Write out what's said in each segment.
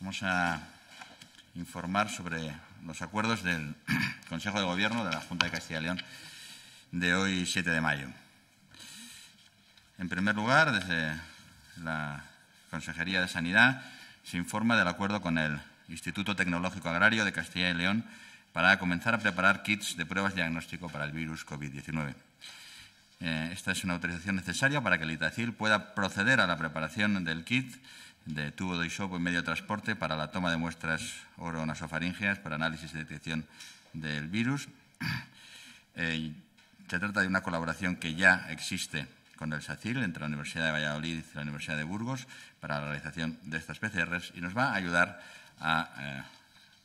Vamos a informar sobre los acuerdos del Consejo de Gobierno de la Junta de Castilla y León de hoy, 7 de mayo. En primer lugar, desde la Consejería de Sanidad se informa del acuerdo con el Instituto Tecnológico Agrario de Castilla y León para comenzar a preparar kits de pruebas de diagnóstico para el virus COVID-19. Eh, esta es una autorización necesaria para que el Itacil pueda proceder a la preparación del kit de tubo de isopo en medio de transporte para la toma de muestras oronasofaringeas para análisis y detección del virus. Eh, se trata de una colaboración que ya existe con el SACIL entre la Universidad de Valladolid y la Universidad de Burgos para la realización de estas PCRs y nos va a ayudar a eh,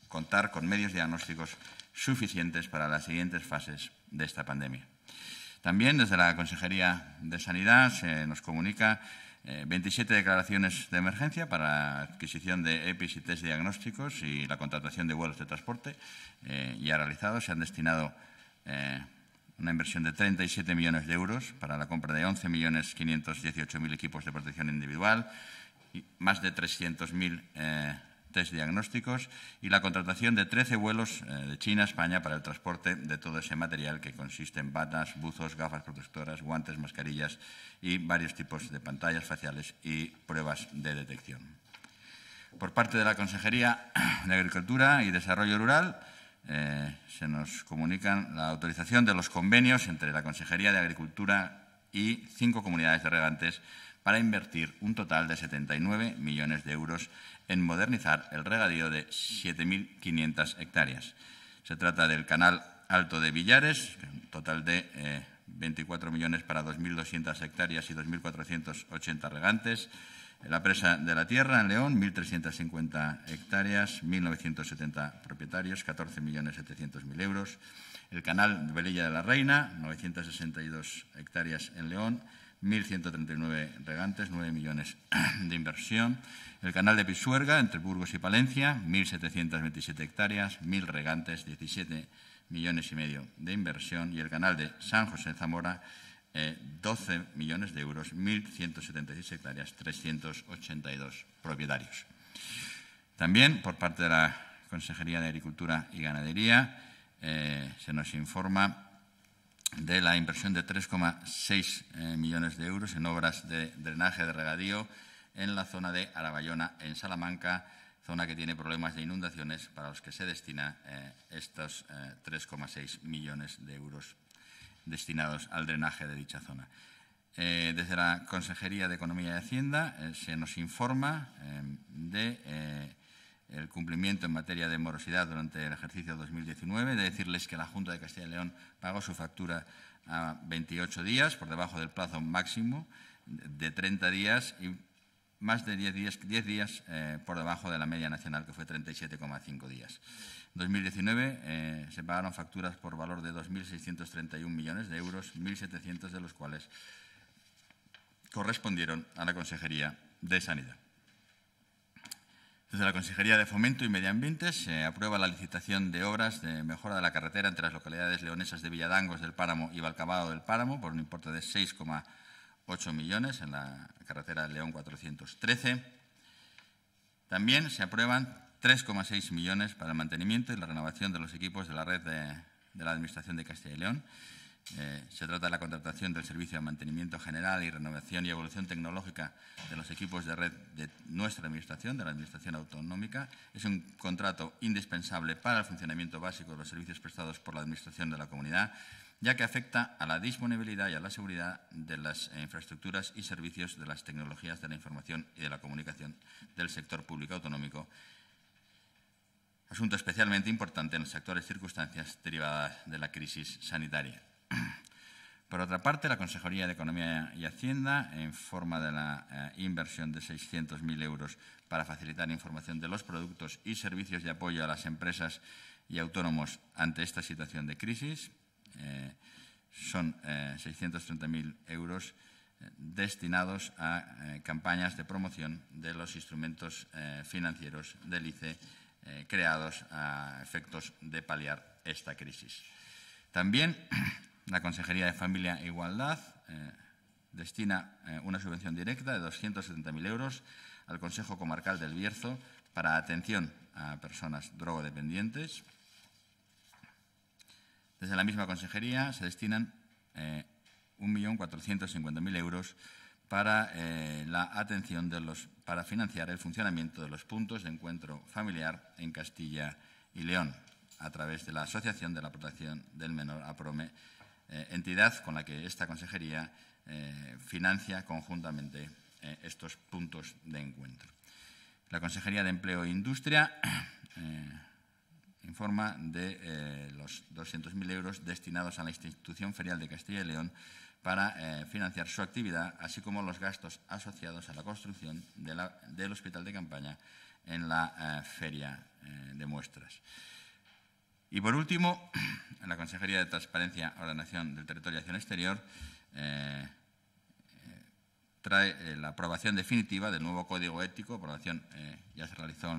contar con medios diagnósticos suficientes para las siguientes fases de esta pandemia. También desde la Consejería de Sanidad se nos comunica 27 eh, declaraciones de emergencia para adquisición de EPIs y test diagnósticos y la contratación de vuelos de transporte eh, ya realizados. Se han destinado eh, una inversión de 37 millones de euros para la compra de 11.518.000 equipos de protección individual, y más de 300.000 eh, test diagnósticos y la contratación de 13 vuelos eh, de China a España para el transporte de todo ese material que consiste en batas, buzos, gafas protectoras, guantes, mascarillas y varios tipos de pantallas faciales y pruebas de detección. Por parte de la Consejería de Agricultura y Desarrollo Rural, eh, se nos comunican la autorización de los convenios entre la Consejería de Agricultura y cinco comunidades de regantes para invertir un total de 79 millones de euros en modernizar el regadío de 7.500 hectáreas. Se trata del canal Alto de Villares, un total de 24 eh, millones para 2.200 hectáreas y 2.480 regantes. La presa de la tierra en León, 1.350 hectáreas, 1.970 propietarios, 14.700.000 euros. El canal de Velilla de la Reina, 962 hectáreas en León, 1.139 regantes, 9 millones de inversión. El canal de Pisuerga, entre Burgos y Palencia, 1.727 hectáreas, 1.000 regantes, 17 millones y medio de inversión. Y el canal de San José Zamora, 12 eh, millones de euros, 1.176 hectáreas, 382 propietarios. También, por parte de la Consejería de Agricultura y Ganadería, eh, se nos informa de la inversión de 3,6 eh, millones de euros en obras de drenaje de regadío en la zona de Arabayona, en Salamanca, zona que tiene problemas de inundaciones para los que se destina eh, estos 3,6 eh, millones de euros destinados al drenaje de dicha zona. desde la Consejería de Economía y Hacienda se nos informa de el cumplimiento en materia de morosidad durante el ejercicio 2019. De decirles que la Junta de Castilla y León pagó su factura a 28 días, por debajo del plazo máximo de 30 días y más de 10 días, 10 días eh, por debajo de la media nacional, que fue 37,5 días. En 2019 eh, se pagaron facturas por valor de 2.631 millones de euros, 1.700 de los cuales correspondieron a la Consejería de Sanidad. Desde la Consejería de Fomento y Medio Ambiente se aprueba la licitación de obras de mejora de la carretera entre las localidades leonesas de Villadangos del Páramo y Valcabado del Páramo por un importe de 6,8 millones en la carretera León 413. También se aprueban 3,6 millones para el mantenimiento y la renovación de los equipos de la red de, de la Administración de Castilla y León eh, se trata de la contratación del servicio de mantenimiento general y renovación y evolución tecnológica de los equipos de red de nuestra Administración, de la Administración Autonómica. Es un contrato indispensable para el funcionamiento básico de los servicios prestados por la Administración de la Comunidad, ya que afecta a la disponibilidad y a la seguridad de las infraestructuras y servicios de las tecnologías de la información y de la comunicación del sector público autonómico asunto especialmente importante en las actuales circunstancias derivadas de la crisis sanitaria. Por otra parte, la Consejería de Economía y Hacienda, en forma de la eh, inversión de 600.000 euros para facilitar información de los productos y servicios de apoyo a las empresas y autónomos ante esta situación de crisis, eh, son 630.000 eh, euros destinados a campañas de promoción de los instrumentos financieros del ICE creados a efectos de paliar esta crisis. También la Consejería de Familia e Igualdad eh, destina eh, una subvención directa de 270.000 euros al Consejo Comarcal del Bierzo para atención a personas drogodependientes. Desde la misma Consejería se destinan 1.450.000 eh, euros para la atención de los para financiar el funcionamiento de los puntos de encuentro familiar en Castilla y León a través de la Asociación de la Protección del Menor APROME eh, entidad con la que esta consejería eh, financia conjuntamente eh, estos puntos de encuentro. La Consejería de Empleo e Industria informa de los 200.000 euros destinados a la institución ferial de Castilla y León para financiar su actividad, así como los gastos asociados a la construcción del hospital de campaña en la feria de muestras. Y por último, en la Consejería de Transparencia, Ordenación del Territorio y Acción Exterior, eh, eh, trae eh, la aprobación definitiva del nuevo Código Ético, aprobación ya se realizó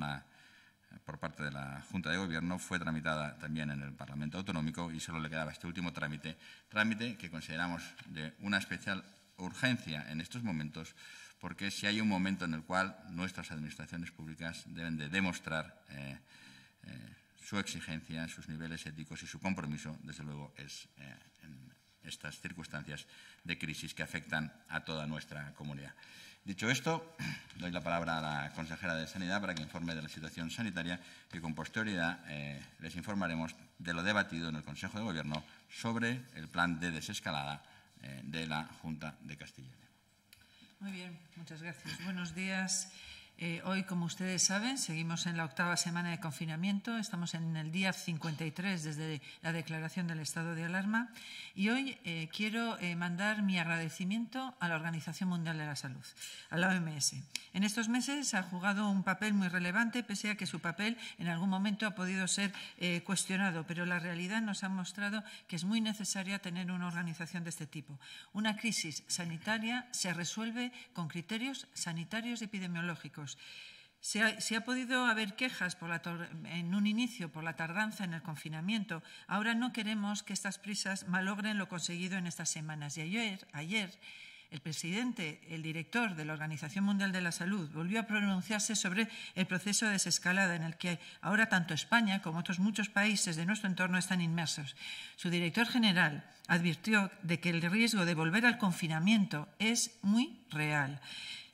por parte de la Junta de Gobierno, fue tramitada también en el Parlamento Autonómico y solo le quedaba este último trámite, trámite que consideramos de una especial urgencia en estos momentos, porque si hay un momento en el cual nuestras administraciones públicas deben de demostrar su exigencia, sus niveles éticos y su compromiso, desde luego, es eh, en estas circunstancias de crisis que afectan a toda nuestra comunidad. Dicho esto, doy la palabra a la consejera de Sanidad para que informe de la situación sanitaria y con posterioridad eh, les informaremos de lo debatido en el Consejo de Gobierno sobre el plan de desescalada eh, de la Junta de Castilla. Muy bien, muchas gracias. Buenos días. Eh, hoy, como ustedes saben, seguimos en la octava semana de confinamiento, estamos en el día 53 desde la declaración del estado de alarma y hoy eh, quiero eh, mandar mi agradecimiento a la Organización Mundial de la Salud, a la OMS. En estos meses ha jugado un papel muy relevante, pese a que su papel en algún momento ha podido ser cuestionado, pero la realidad nos ha mostrado que es muy necesaria tener una organización de este tipo. Una crisis sanitaria se resuelve con criterios sanitarios y epidemiológicos se ha, podido haber quejas en un inicio por la tardanza en el confinamiento. Ahora no queremos que estas prisas malogren lo conseguido en estas semanas. Y ayer el presidente, el director de la Organización Mundial de la Salud, volvió a pronunciarse sobre el proceso de desescalada en el que ahora tanto España como otros muchos países de nuestro entorno están inmersos. Su director general advirtió de que el riesgo de volver al confinamiento es muy real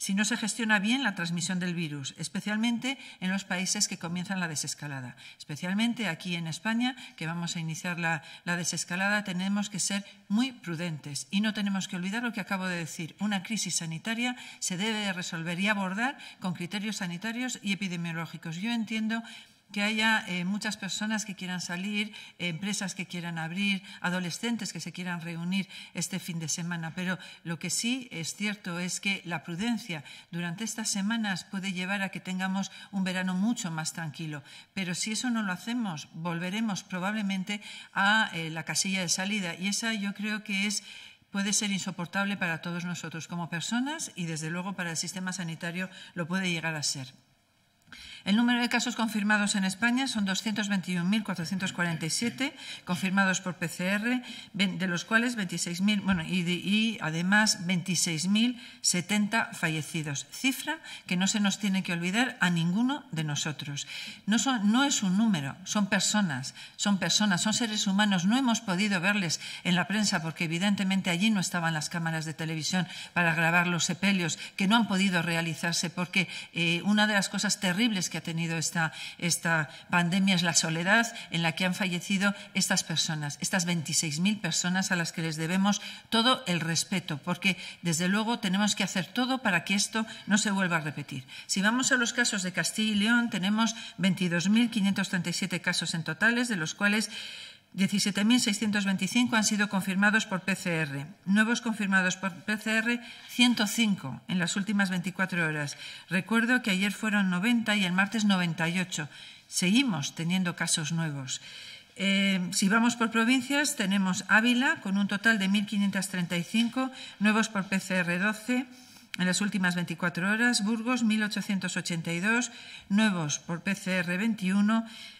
si no se gestiona bien la transmisión del virus, especialmente en los países que comienzan la desescalada. Especialmente aquí en España, que vamos a iniciar la, desescalada, tenemos que ser muy prudentes y no tenemos que olvidar lo que acabo de decir. Una crisis sanitaria se debe resolver y abordar con criterios sanitarios y epidemiológicos. Yo entiendo que haya eh, muchas personas que quieran salir, eh, empresas que quieran abrir, adolescentes que se quieran reunir este fin de semana. Pero lo que sí es cierto es que la prudencia durante estas semanas puede llevar a que tengamos un verano mucho más tranquilo. Pero si eso no lo hacemos, volveremos probablemente a eh, la casilla de salida. Y esa yo creo que es puede ser insoportable para todos nosotros como personas y desde luego para el sistema sanitario lo puede llegar a ser. El número de casos confirmados en España son 221.447 confirmados por PCR, de los cuales 26.000 bueno, y, además 26.070 fallecidos. Cifra que no se nos tiene que olvidar a ninguno de nosotros. No, es un número, son personas, son personas, son seres humanos. No hemos podido verles en la prensa porque evidentemente allí no estaban las cámaras de televisión para grabar los sepelios que no han podido realizarse porque eh, una de las cosas terribles que ha tenido esta, pandemia es la soledad en la que han fallecido estas personas, estas 26.000 personas a las que les debemos todo el respeto, porque desde luego tenemos que hacer todo para que esto no se vuelva a repetir. Si vamos a los casos de Castilla y León, tenemos 22.537 casos en totales, de los cuales 17.625 han sido confirmados por PCR. Nuevos confirmados por PCR, 105 en las últimas 24 horas. Recuerdo que ayer fueron 90 y el martes 98. Seguimos teniendo casos nuevos. Eh, si vamos por provincias, tenemos Ávila con un total de 1.535, nuevos por PCR 12 en las últimas 24 horas, Burgos 1.882, nuevos por PCR 21.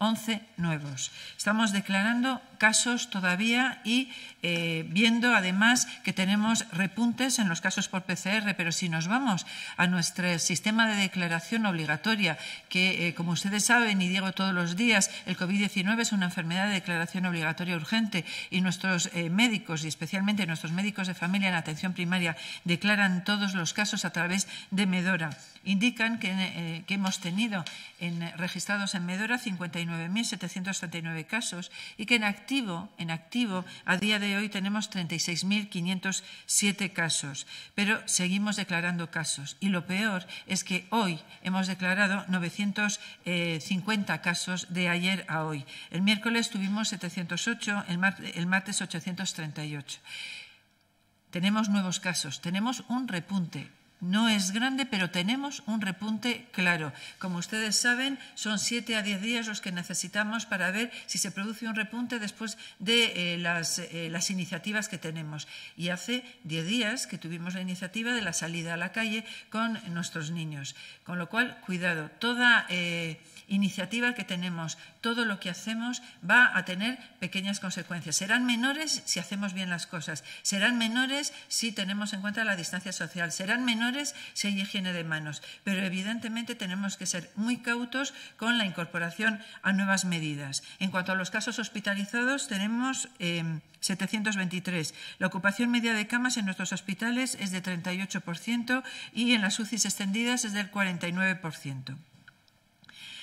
11 nuevos. Estamos declarando casos todavía y eh, viendo además que tenemos repuntes en los casos por PCR, pero si nos vamos a nuestro sistema de declaración obligatoria, que eh, como ustedes saben y digo todos los días, el COVID-19 es una enfermedad de declaración obligatoria urgente y nuestros eh, médicos y especialmente nuestros médicos de familia en atención primaria declaran todos los casos a través de Medora. Indican que, hemos tenido en, registrados en Medora 59 9.739 casos y que en activo, en activo a día de hoy tenemos 36.507 casos, pero seguimos declarando casos. Y lo peor es que hoy hemos declarado 950 casos de ayer a hoy. El miércoles tuvimos 708, el martes 838. Tenemos nuevos casos, tenemos un repunte no es grande, pero tenemos un repunte claro. Como ustedes saben, son siete a diez días los que necesitamos para ver si se produce un repunte después de eh, eh, las, iniciativas que tenemos. Y hace diez días que tuvimos la iniciativa de la salida a la calle con nuestros niños. Con lo cual, cuidado, toda... Eh, iniciativa que tenemos, todo lo que hacemos va a tener pequeñas consecuencias. Serán menores si hacemos bien las cosas, serán menores si tenemos en cuenta la distancia social, serán menores si hay higiene de manos, pero evidentemente tenemos que ser muy cautos con la incorporación a nuevas medidas. En cuanto a los casos hospitalizados, tenemos 723. Eh, la ocupación media de camas en nuestros hospitales es de 38% y en las UCIs extendidas es del 49%.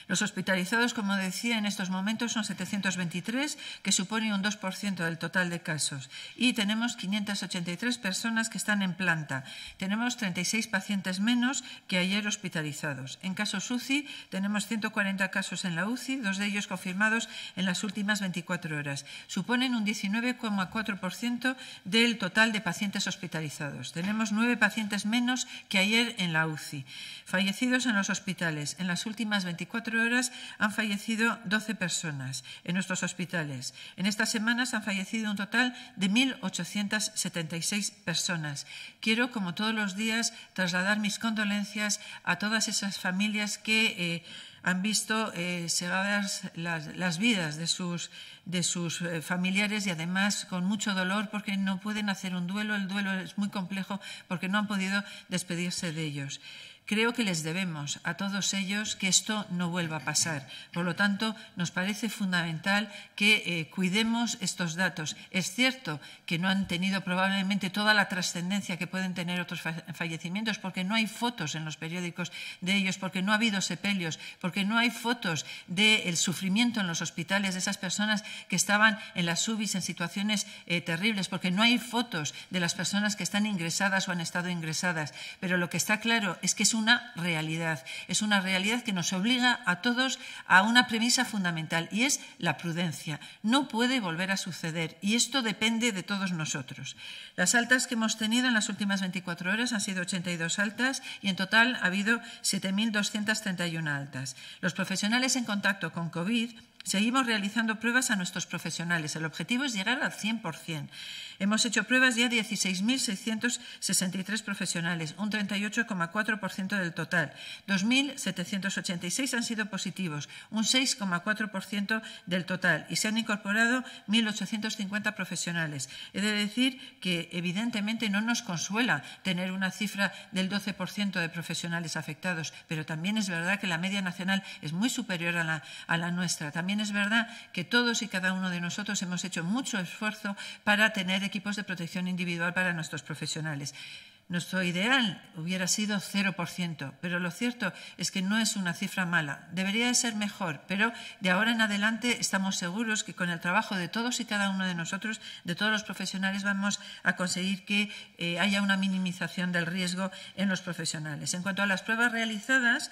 Los hospitalizados, como decía, en estos momentos son 723, que supone un 2% del total de casos. Y tenemos 583 personas que están en planta. Tenemos 36 pacientes menos que ayer hospitalizados. En casos UCI tenemos 140 casos en la UCI, dos de ellos confirmados en las últimas 24 horas. Suponen un 19,4% del total de pacientes hospitalizados. Tenemos nueve pacientes menos que ayer en la UCI. Fallecidos en los hospitales en las últimas 24 horas horas han fallecido 12 personas en nuestros hospitales. En estas semanas han fallecido un total de 1.876 personas. Quiero, como todos los días, trasladar mis condolencias a todas esas familias que eh, han visto eh, cegadas las, vidas de sus, de sus eh, familiares y además con mucho dolor porque no pueden hacer un duelo. El duelo es muy complejo porque no han podido despedirse de ellos. Creo que les debemos a todos ellos que esto no vuelva a pasar. Por lo tanto, nos parece fundamental que eh, cuidemos estos datos. Es cierto que no han tenido probablemente toda la trascendencia que pueden tener otros fallecimientos porque no hay fotos en los periódicos de ellos, porque no ha habido sepelios, porque no hay fotos del sufrimiento en los hospitales de esas personas que estaban en las UBIs en situaciones eh, terribles, porque no hay fotos de las personas que están ingresadas o han estado ingresadas. Pero lo que está claro es que es una realidad. Es una realidad que nos obliga a todos a una premisa fundamental y es la prudencia. No puede volver a suceder y esto depende de todos nosotros. Las altas que hemos tenido en las últimas 24 horas han sido 82 altas y en total ha habido 7.231 altas. Los profesionales en contacto con COVID seguimos realizando pruebas a nuestros profesionales. El objetivo es llegar al 100%. Hemos hecho pruebas ya 16.663 profesionales, un 38,4% del total. 2.786 han sido positivos, un 6,4% del total. Y se han incorporado 1.850 profesionales. He de decir que, evidentemente, no nos consuela tener una cifra del 12% de profesionales afectados, pero también es verdad que la media nacional es muy superior a la, a la nuestra. También es verdad que todos y cada uno de nosotros hemos hecho mucho esfuerzo para tener equipos de protección individual para nuestros profesionales. Nuestro ideal hubiera sido 0%, pero lo cierto es que no es una cifra mala. Debería ser mejor, pero de ahora en adelante estamos seguros que con el trabajo de todos y cada uno de nosotros, de todos los profesionales, vamos a conseguir que eh, haya una minimización del riesgo en los profesionales. En cuanto a las pruebas realizadas,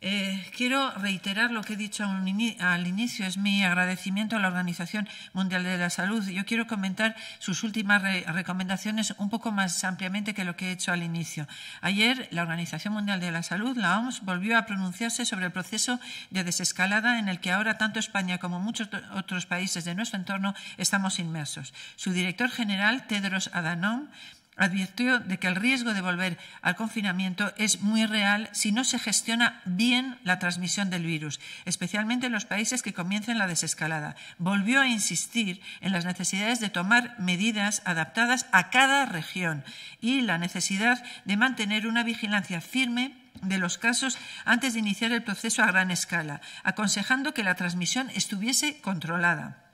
Eh, quiero reiterar lo que he dicho al inicio, es mi agradecimiento a la Organización Mundial de la Salud. Yo quiero comentar sus últimas recomendaciones un poco más ampliamente que lo que he hecho al inicio. Ayer, la Organización Mundial de la Salud, la OMS, volvió a pronunciarse sobre el proceso de desescalada en el que ahora tanto España como muchos otros países de nuestro entorno estamos inmersos. Su director general, Tedros Adhanom, Advirtió de que el riesgo de volver al confinamiento es muy real si no se gestiona bien la transmisión del virus, especialmente en los países que comiencen la desescalada. Volvió a insistir en las necesidades de tomar medidas adaptadas a cada región y la necesidad de mantener una vigilancia firme de los casos antes de iniciar el proceso a gran escala, aconsejando que la transmisión estuviese controlada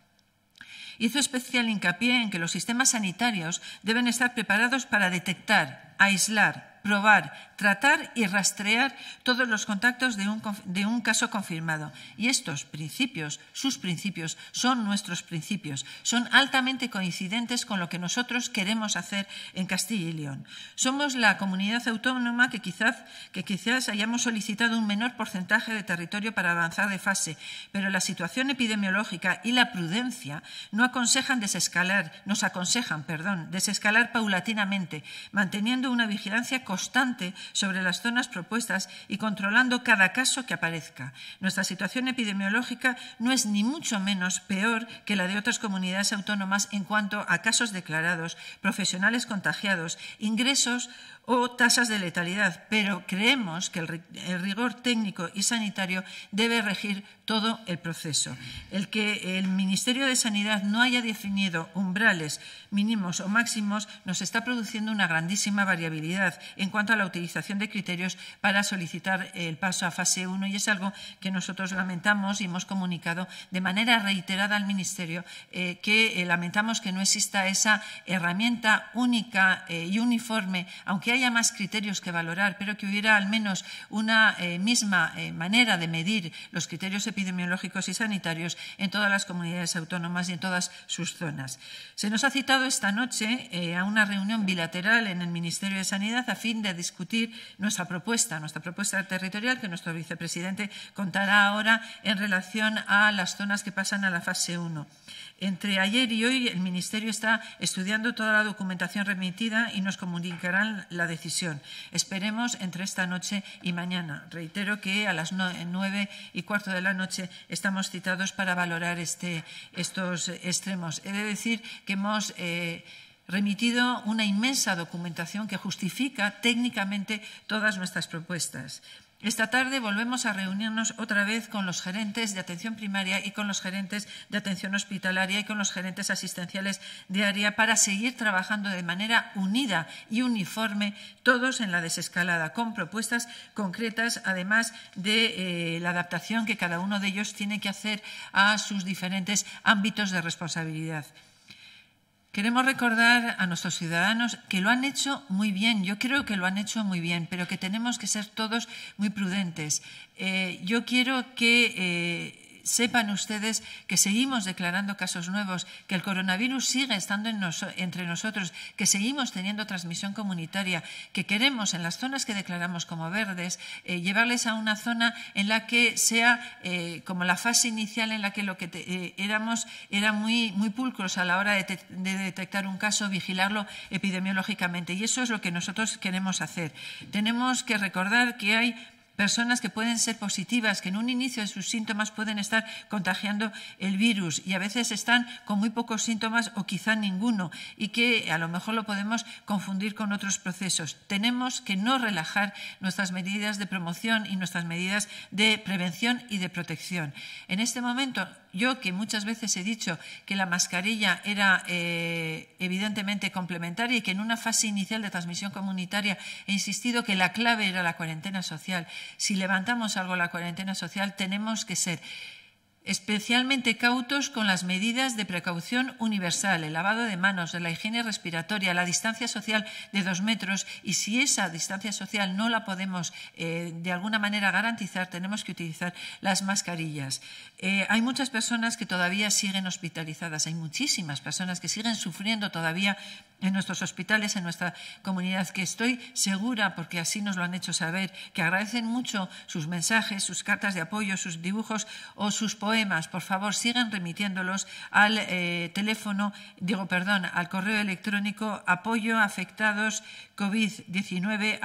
hizo especial hincapié en que los sistemas sanitarios deben estar preparados para detectar, aislar, probar, tratar y rastrear todos los contactos de un, caso confirmado. Y estos principios, sus principios, son nuestros principios, son altamente coincidentes con lo que nosotros queremos hacer en Castilla y León. Somos la comunidad autónoma que quizás, que quizás hayamos solicitado un menor porcentaje de territorio para avanzar de fase, pero la situación epidemiológica y la prudencia no aconsejan desescalar, nos aconsejan, perdón, desescalar paulatinamente, manteniendo una vigilancia constante sobre las zonas propuestas y controlando cada caso que aparezca. Nuestra situación epidemiológica no es ni mucho menos peor que la de otras comunidades autónomas en cuanto a casos declarados, profesionales contagiados, ingresos o tasas de letalidad, pero creemos que el, rigor técnico y sanitario debe regir todo el proceso. El que el Ministerio de Sanidad no haya definido umbrales mínimos o máximos nos está produciendo una grandísima variabilidad en cuanto a la utilización de criterios para solicitar el paso a fase 1 y es algo que nosotros lamentamos y hemos comunicado de manera reiterada al Ministerio eh, que eh, lamentamos que no exista esa herramienta única eh, y uniforme, aunque haya más criterios que valorar, pero que hubiera al menos una eh, misma eh, manera de medir los criterios epidemiológicos y sanitarios en todas las comunidades autónomas y en todas sus zonas. Se nos ha citado esta noche eh, a una reunión bilateral en el Ministerio de Sanidad a fin de discutir nuestra propuesta, nuestra propuesta territorial que nuestro vicepresidente contará ahora en relación a las zonas que pasan a la fase 1. Entre ayer y hoy el Ministerio está estudiando toda la documentación remitida y nos comunicarán la decisión. Esperemos entre esta noche y mañana. Reitero que a las nueve y cuarto de la noche estamos citados para valorar este, estos extremos. He de decir que hemos... Eh, remitido una inmensa documentación que justifica técnicamente todas nuestras propuestas. Esta tarde volvemos a reunirnos otra vez con los gerentes de atención primaria y con los gerentes de atención hospitalaria y con los gerentes asistenciales de área para seguir trabajando de manera unida y uniforme, todos en la desescalada, con propuestas concretas, además de eh, la adaptación que cada uno de ellos tiene que hacer a sus diferentes ámbitos de responsabilidad. Queremos recordar a nuestros ciudadanos que lo han hecho muy bien, yo creo que lo han hecho muy bien, pero que tenemos que ser todos muy prudentes. Eh, yo quiero que eh, sepan ustedes que seguimos declarando casos nuevos, que el coronavirus sigue estando entre nosotros, que seguimos teniendo transmisión comunitaria, que queremos en las zonas que declaramos como verdes eh, llevarles a una zona en la que sea eh, como la fase inicial en la que lo que eh, éramos era muy, pulcros a la hora de detectar un caso, vigilarlo epidemiológicamente. Y eso es lo que nosotros queremos hacer. Tenemos que recordar que hay personas que pueden ser positivas, que en un inicio de sus síntomas pueden estar contagiando el virus y a veces están con muy pocos síntomas o quizá ninguno y que a lo mejor lo podemos confundir con otros procesos. Tenemos que no relajar nuestras medidas de promoción y nuestras medidas de prevención y de protección. En este momento yo que muchas veces he dicho que la mascarilla era eh, evidentemente complementaria y que en una fase inicial de transmisión comunitaria he insistido que la clave era la cuarentena social. Si levantamos algo la cuarentena social, tenemos que ser especialmente cautos con las medidas de precaución universal, el lavado de manos, la higiene respiratoria, la distancia social de dos metros y si esa distancia social no la podemos eh, de alguna manera garantizar, tenemos que utilizar las mascarillas. Eh, hay muchas personas que todavía siguen hospitalizadas, hay muchísimas personas que siguen sufriendo todavía en nuestros hospitales, en nuestra comunidad, que estoy segura, porque así nos lo han hecho saber, que agradecen mucho sus mensajes, sus cartas de apoyo, sus dibujos o sus poemas por favor, sigan remitiéndolos al eh, teléfono, digo, perdón, al correo electrónico apoyo afectados COVID-19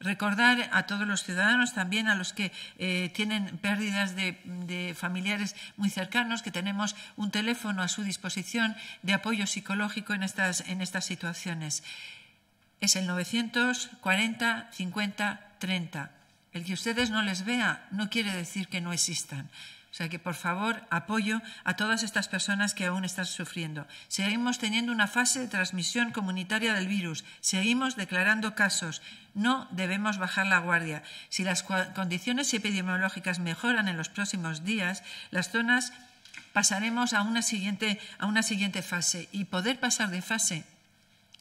recordar a todos los ciudadanos, también a los que eh, tienen pérdidas de, familiares muy cercanos, que tenemos un teléfono a su disposición de apoyo psicológico en estas, en estas situaciones. Es el 940 50 30. El que ustedes no les vea no quiere decir que no existan. O sea que, por favor, apoyo a todas estas personas que aún están sufriendo. Seguimos teniendo una fase de transmisión comunitaria del virus. Seguimos declarando casos. No debemos bajar la guardia. Si las condiciones epidemiológicas mejoran en los próximos días, las zonas pasaremos a una siguiente, a una siguiente fase. Y poder pasar de fase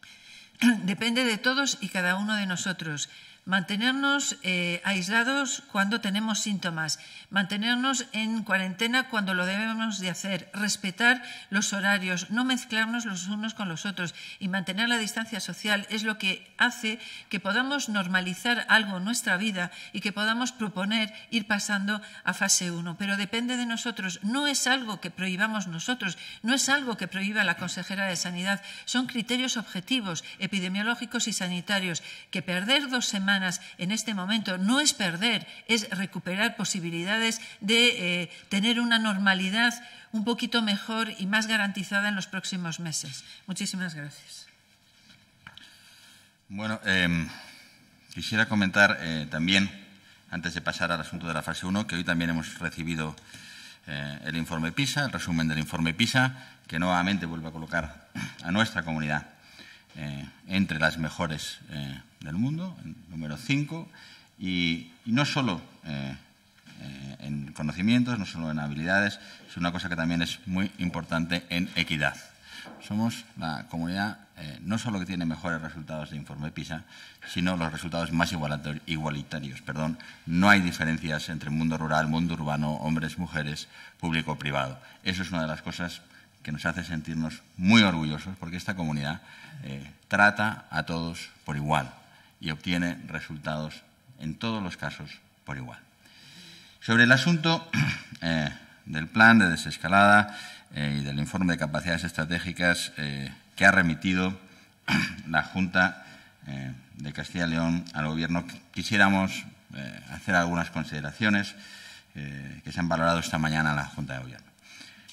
depende de todos y cada uno de nosotros mantenernos eh, aislados cuando tenemos síntomas, mantenernos en cuarentena cuando lo debemos de hacer, respetar los horarios, no mezclarnos los unos con los otros y mantener la distancia social es lo que hace que podamos normalizar algo en nuestra vida y que podamos proponer ir pasando a fase 1. Pero depende de nosotros, no es algo que prohibamos nosotros, no es algo que prohíba la consejera de Sanidad, son criterios objetivos, epidemiológicos y sanitarios, que perder dos semanas en este momento no es perder, es recuperar posibilidades de eh, tener una normalidad un poquito mejor y más garantizada en los próximos meses. Muchísimas gracias. Bueno, em, quisiera comentar eh, también, antes de pasar al asunto de la fase 1, que hoy también hemos recibido eh, el informe PISA, el resumen del informe PISA, que nuevamente vuelve a colocar a nuestra comunidad entre las mejores eh, del mundo, número 5, y, no solo eh, eh, en conocimientos, no solo en habilidades, es una cosa que también es muy importante en equidad. Somos la comunidad eh, no solo que tiene mejores resultados de informe PISA, sino los resultados más igualitarios. Perdón. No hay diferencias entre mundo rural, mundo urbano, hombres, mujeres, público, privado. Eso es una de las cosas que nos hace sentirnos muy orgullosos porque esta comunidad trata a todos por igual y obtiene resultados en todos los casos por igual. Sobre el asunto eh, del plan de desescalada eh, y del informe de capacidades estratégicas eh, que ha remitido la Junta de Castilla y León al Gobierno, quisiéramos hacer algunas consideraciones que se han valorado esta mañana en la Junta de Gobierno.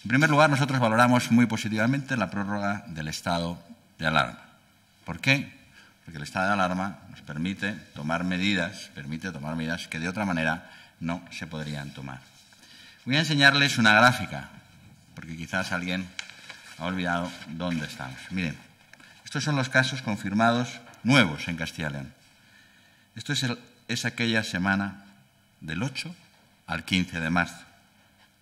En primer lugar, nosotros valoramos muy positivamente la prórroga del estado de alarma. ¿Por qué? porque el estado de alarma nos permite tomar medidas, permite tomar medidas que de otra manera no se podrían tomar. Voy a enseñarles una gráfica, porque quizás alguien ha olvidado dónde estamos. Miren, estos son los casos confirmados nuevos en Castilla y León. Esto es, es aquella semana del 8 al 15 de marzo.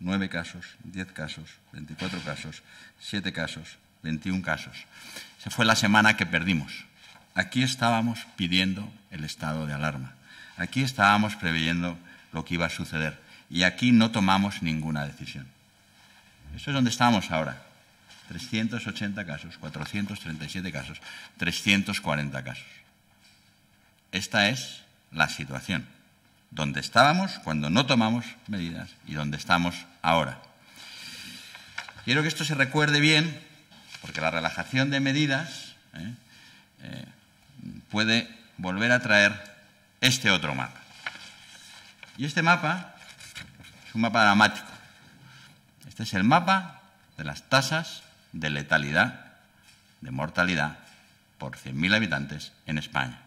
Nueve casos, diez casos, veinticuatro casos, siete casos, 21 casos. Esa fue la semana que perdimos. Aquí estábamos pidiendo el estado de alarma. Aquí estábamos preveyendo lo que iba a suceder. Y aquí no tomamos ninguna decisión. Esto es donde estamos ahora. 380 casos, 437 casos, 340 casos. Esta es la situación. Donde estábamos cuando no tomamos medidas y donde estamos ahora. Quiero que esto se recuerde bien, porque la relajación de medidas... ¿eh? eh puede volver a traer este otro mapa. Y este mapa es un mapa dramático. Este es el mapa de las tasas de letalidad, de mortalidad por 100.000 habitantes en España.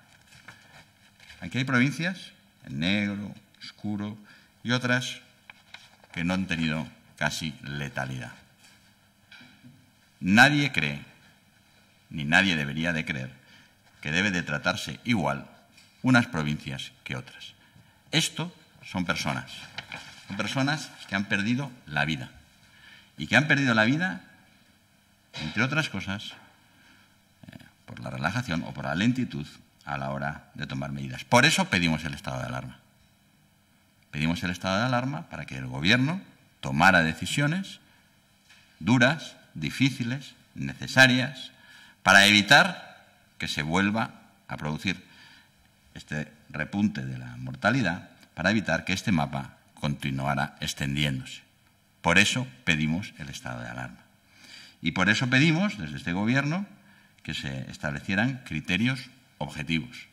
Aquí hay provincias, en negro, oscuro, y otras que no han tenido casi letalidad. Nadie cree, ni nadie debería de creer, que debe de tratarse igual unas provincias que otras. Esto son personas, son personas que han perdido la vida y que han perdido la vida, entre otras cosas, eh, por la relajación o por la lentitud a la hora de tomar medidas. Por eso pedimos el estado de alarma. Pedimos el estado de alarma para que el Gobierno tomara decisiones duras, difíciles, necesarias, para evitar que se vuelva a producir este repunte de la mortalidad para evitar que este mapa continuara extendiéndose. Por eso pedimos el estado de alarma. Y por eso pedimos desde este Gobierno que se establecieran criterios objetivos.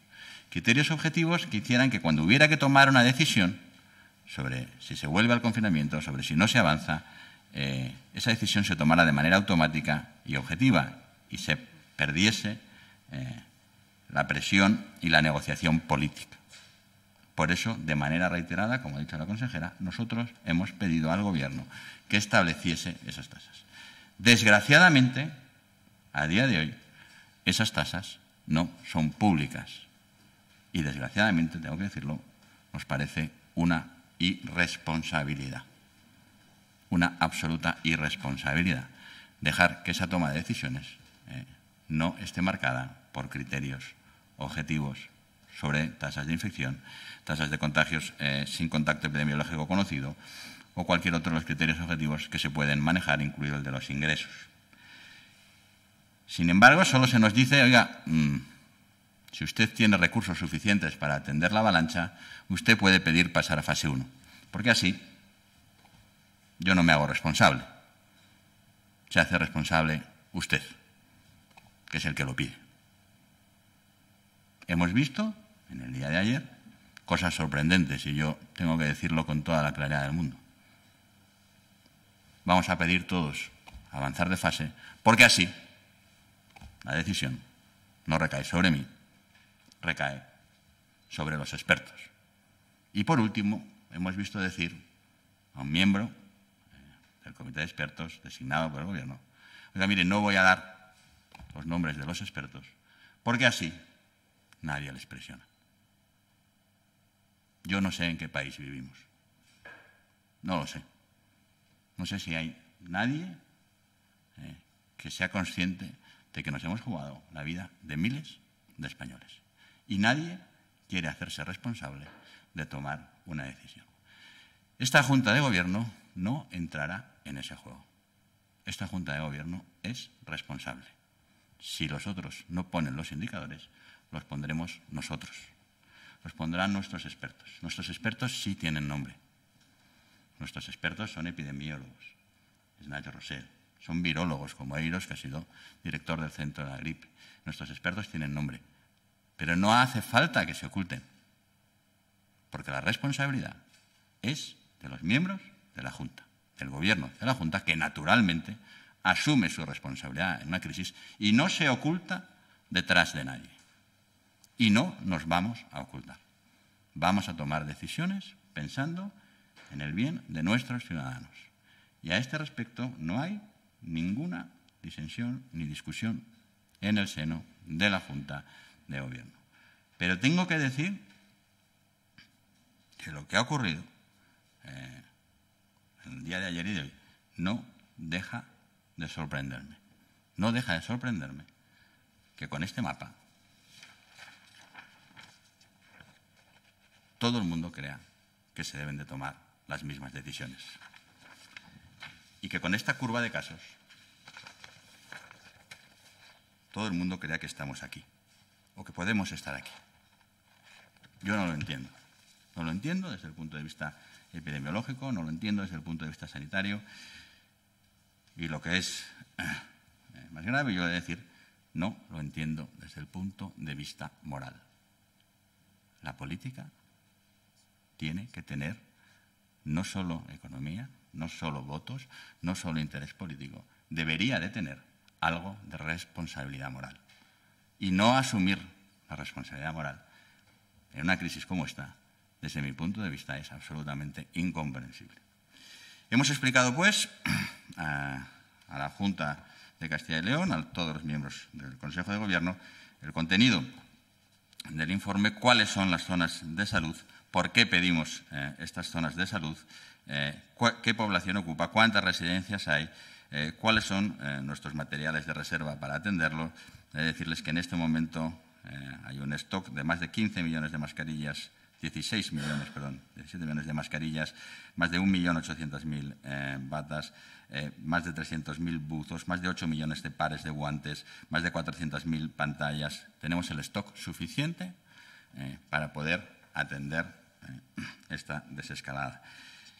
Criterios objetivos que hicieran que cuando hubiera que tomar una decisión sobre si se vuelve al confinamiento, sobre si no se avanza, eh, esa decisión se tomara de manera automática y objetiva y se perdiese eh, la presión y la negociación política. Por eso, de manera reiterada, como ha dicho la consejera, nosotros hemos pedido al Gobierno que estableciese esas tasas. Desgraciadamente, a día de hoy, esas tasas no son públicas. Y desgraciadamente, tengo que decirlo, nos parece una irresponsabilidad. Una absoluta irresponsabilidad. Dejar que esa toma de decisiones eh, no esté marcada por criterios objetivos sobre tasas de infección, tasas de contagios eh, sin contacto epidemiológico conocido o cualquier otro de los criterios objetivos que se pueden manejar, incluido el de los ingresos. Sin embargo, solo se nos dice, oiga, mm, si usted tiene recursos suficientes para atender la avalancha, usted puede pedir pasar a fase 1, porque así yo no me hago responsable. Se hace responsable usted, que es el que lo pide. Hemos visto, en el día de ayer, cosas sorprendentes, y yo tengo que decirlo con toda la claridad del mundo. Vamos a pedir todos avanzar de fase, porque así la decisión no recae sobre mí, recae sobre los expertos. Y por último, hemos visto decir a un miembro eh, del comité de expertos designado por el gobierno, mire, no voy a dar los nombres de los expertos, porque así nadie les presiona. Yo no sé en qué país vivimos. No lo sé. No sé si hay nadie eh, que sea consciente de que nos hemos jugado la vida de miles de españoles. Y nadie quiere hacerse responsable de tomar una decisión. Esta Junta de Gobierno no entrará en ese juego. Esta Junta de Gobierno es responsable. Si los otros no ponen los indicadores, los pondremos nosotros. Los pondrán nuestros expertos. Nuestros expertos sí tienen nombre. Nuestros expertos son epidemiólogos. Es Nacho Son virólogos, como Eiros, que ha sido director del Centro de la Gripe. Nuestros expertos tienen nombre. Pero no hace falta que se oculten. Porque la responsabilidad es de los miembros de la Junta, del Gobierno de la Junta, que naturalmente asume su responsabilidad en una crisis y no se oculta detrás de nadie. Y no nos vamos a ocultar. Vamos a tomar decisiones pensando en el bien de nuestros ciudadanos. Y a este respecto no hay ninguna disensión ni discusión en el seno de la Junta de Gobierno. Pero tengo que decir que lo que ha ocurrido eh, el día de ayer y de hoy no deja de sorprenderme. No deja de sorprenderme que con este mapa todo el mundo crea que se deben de tomar las mismas decisiones. Y que con esta curva de casos, todo el mundo crea que estamos aquí, o que podemos estar aquí. Yo no lo entiendo. No lo entiendo desde el punto de vista epidemiológico, no lo entiendo desde el punto de vista sanitario. Y lo que es eh, más grave, yo voy a decir, no lo entiendo desde el punto de vista moral. La política tiene que tener no solo economía, no solo votos, no solo interés político, debería de tener algo de responsabilidad moral. Y no asumir la responsabilidad moral en una crisis como esta, desde mi punto de vista, es absolutamente incomprensible. Hemos explicado, pues, a, a la Junta de Castilla y León, a todos los miembros del Consejo de Gobierno, el contenido del informe, cuáles son las zonas de salud por qué pedimos eh, estas zonas de salud, eh, qué población ocupa, cuántas residencias hay, eh, cuáles son nuestros materiales de reserva para atenderlo. decirles que en este momento hay un stock de más de 15 millones de mascarillas 16 millones, perdón, 17 millones de mascarillas, más de 1.800.000 eh, batas, más de 300.000 buzos, más de 8 millones de pares de guantes, más de 400.000 pantallas. Tenemos el stock suficiente para poder atender eh, esta desescalada.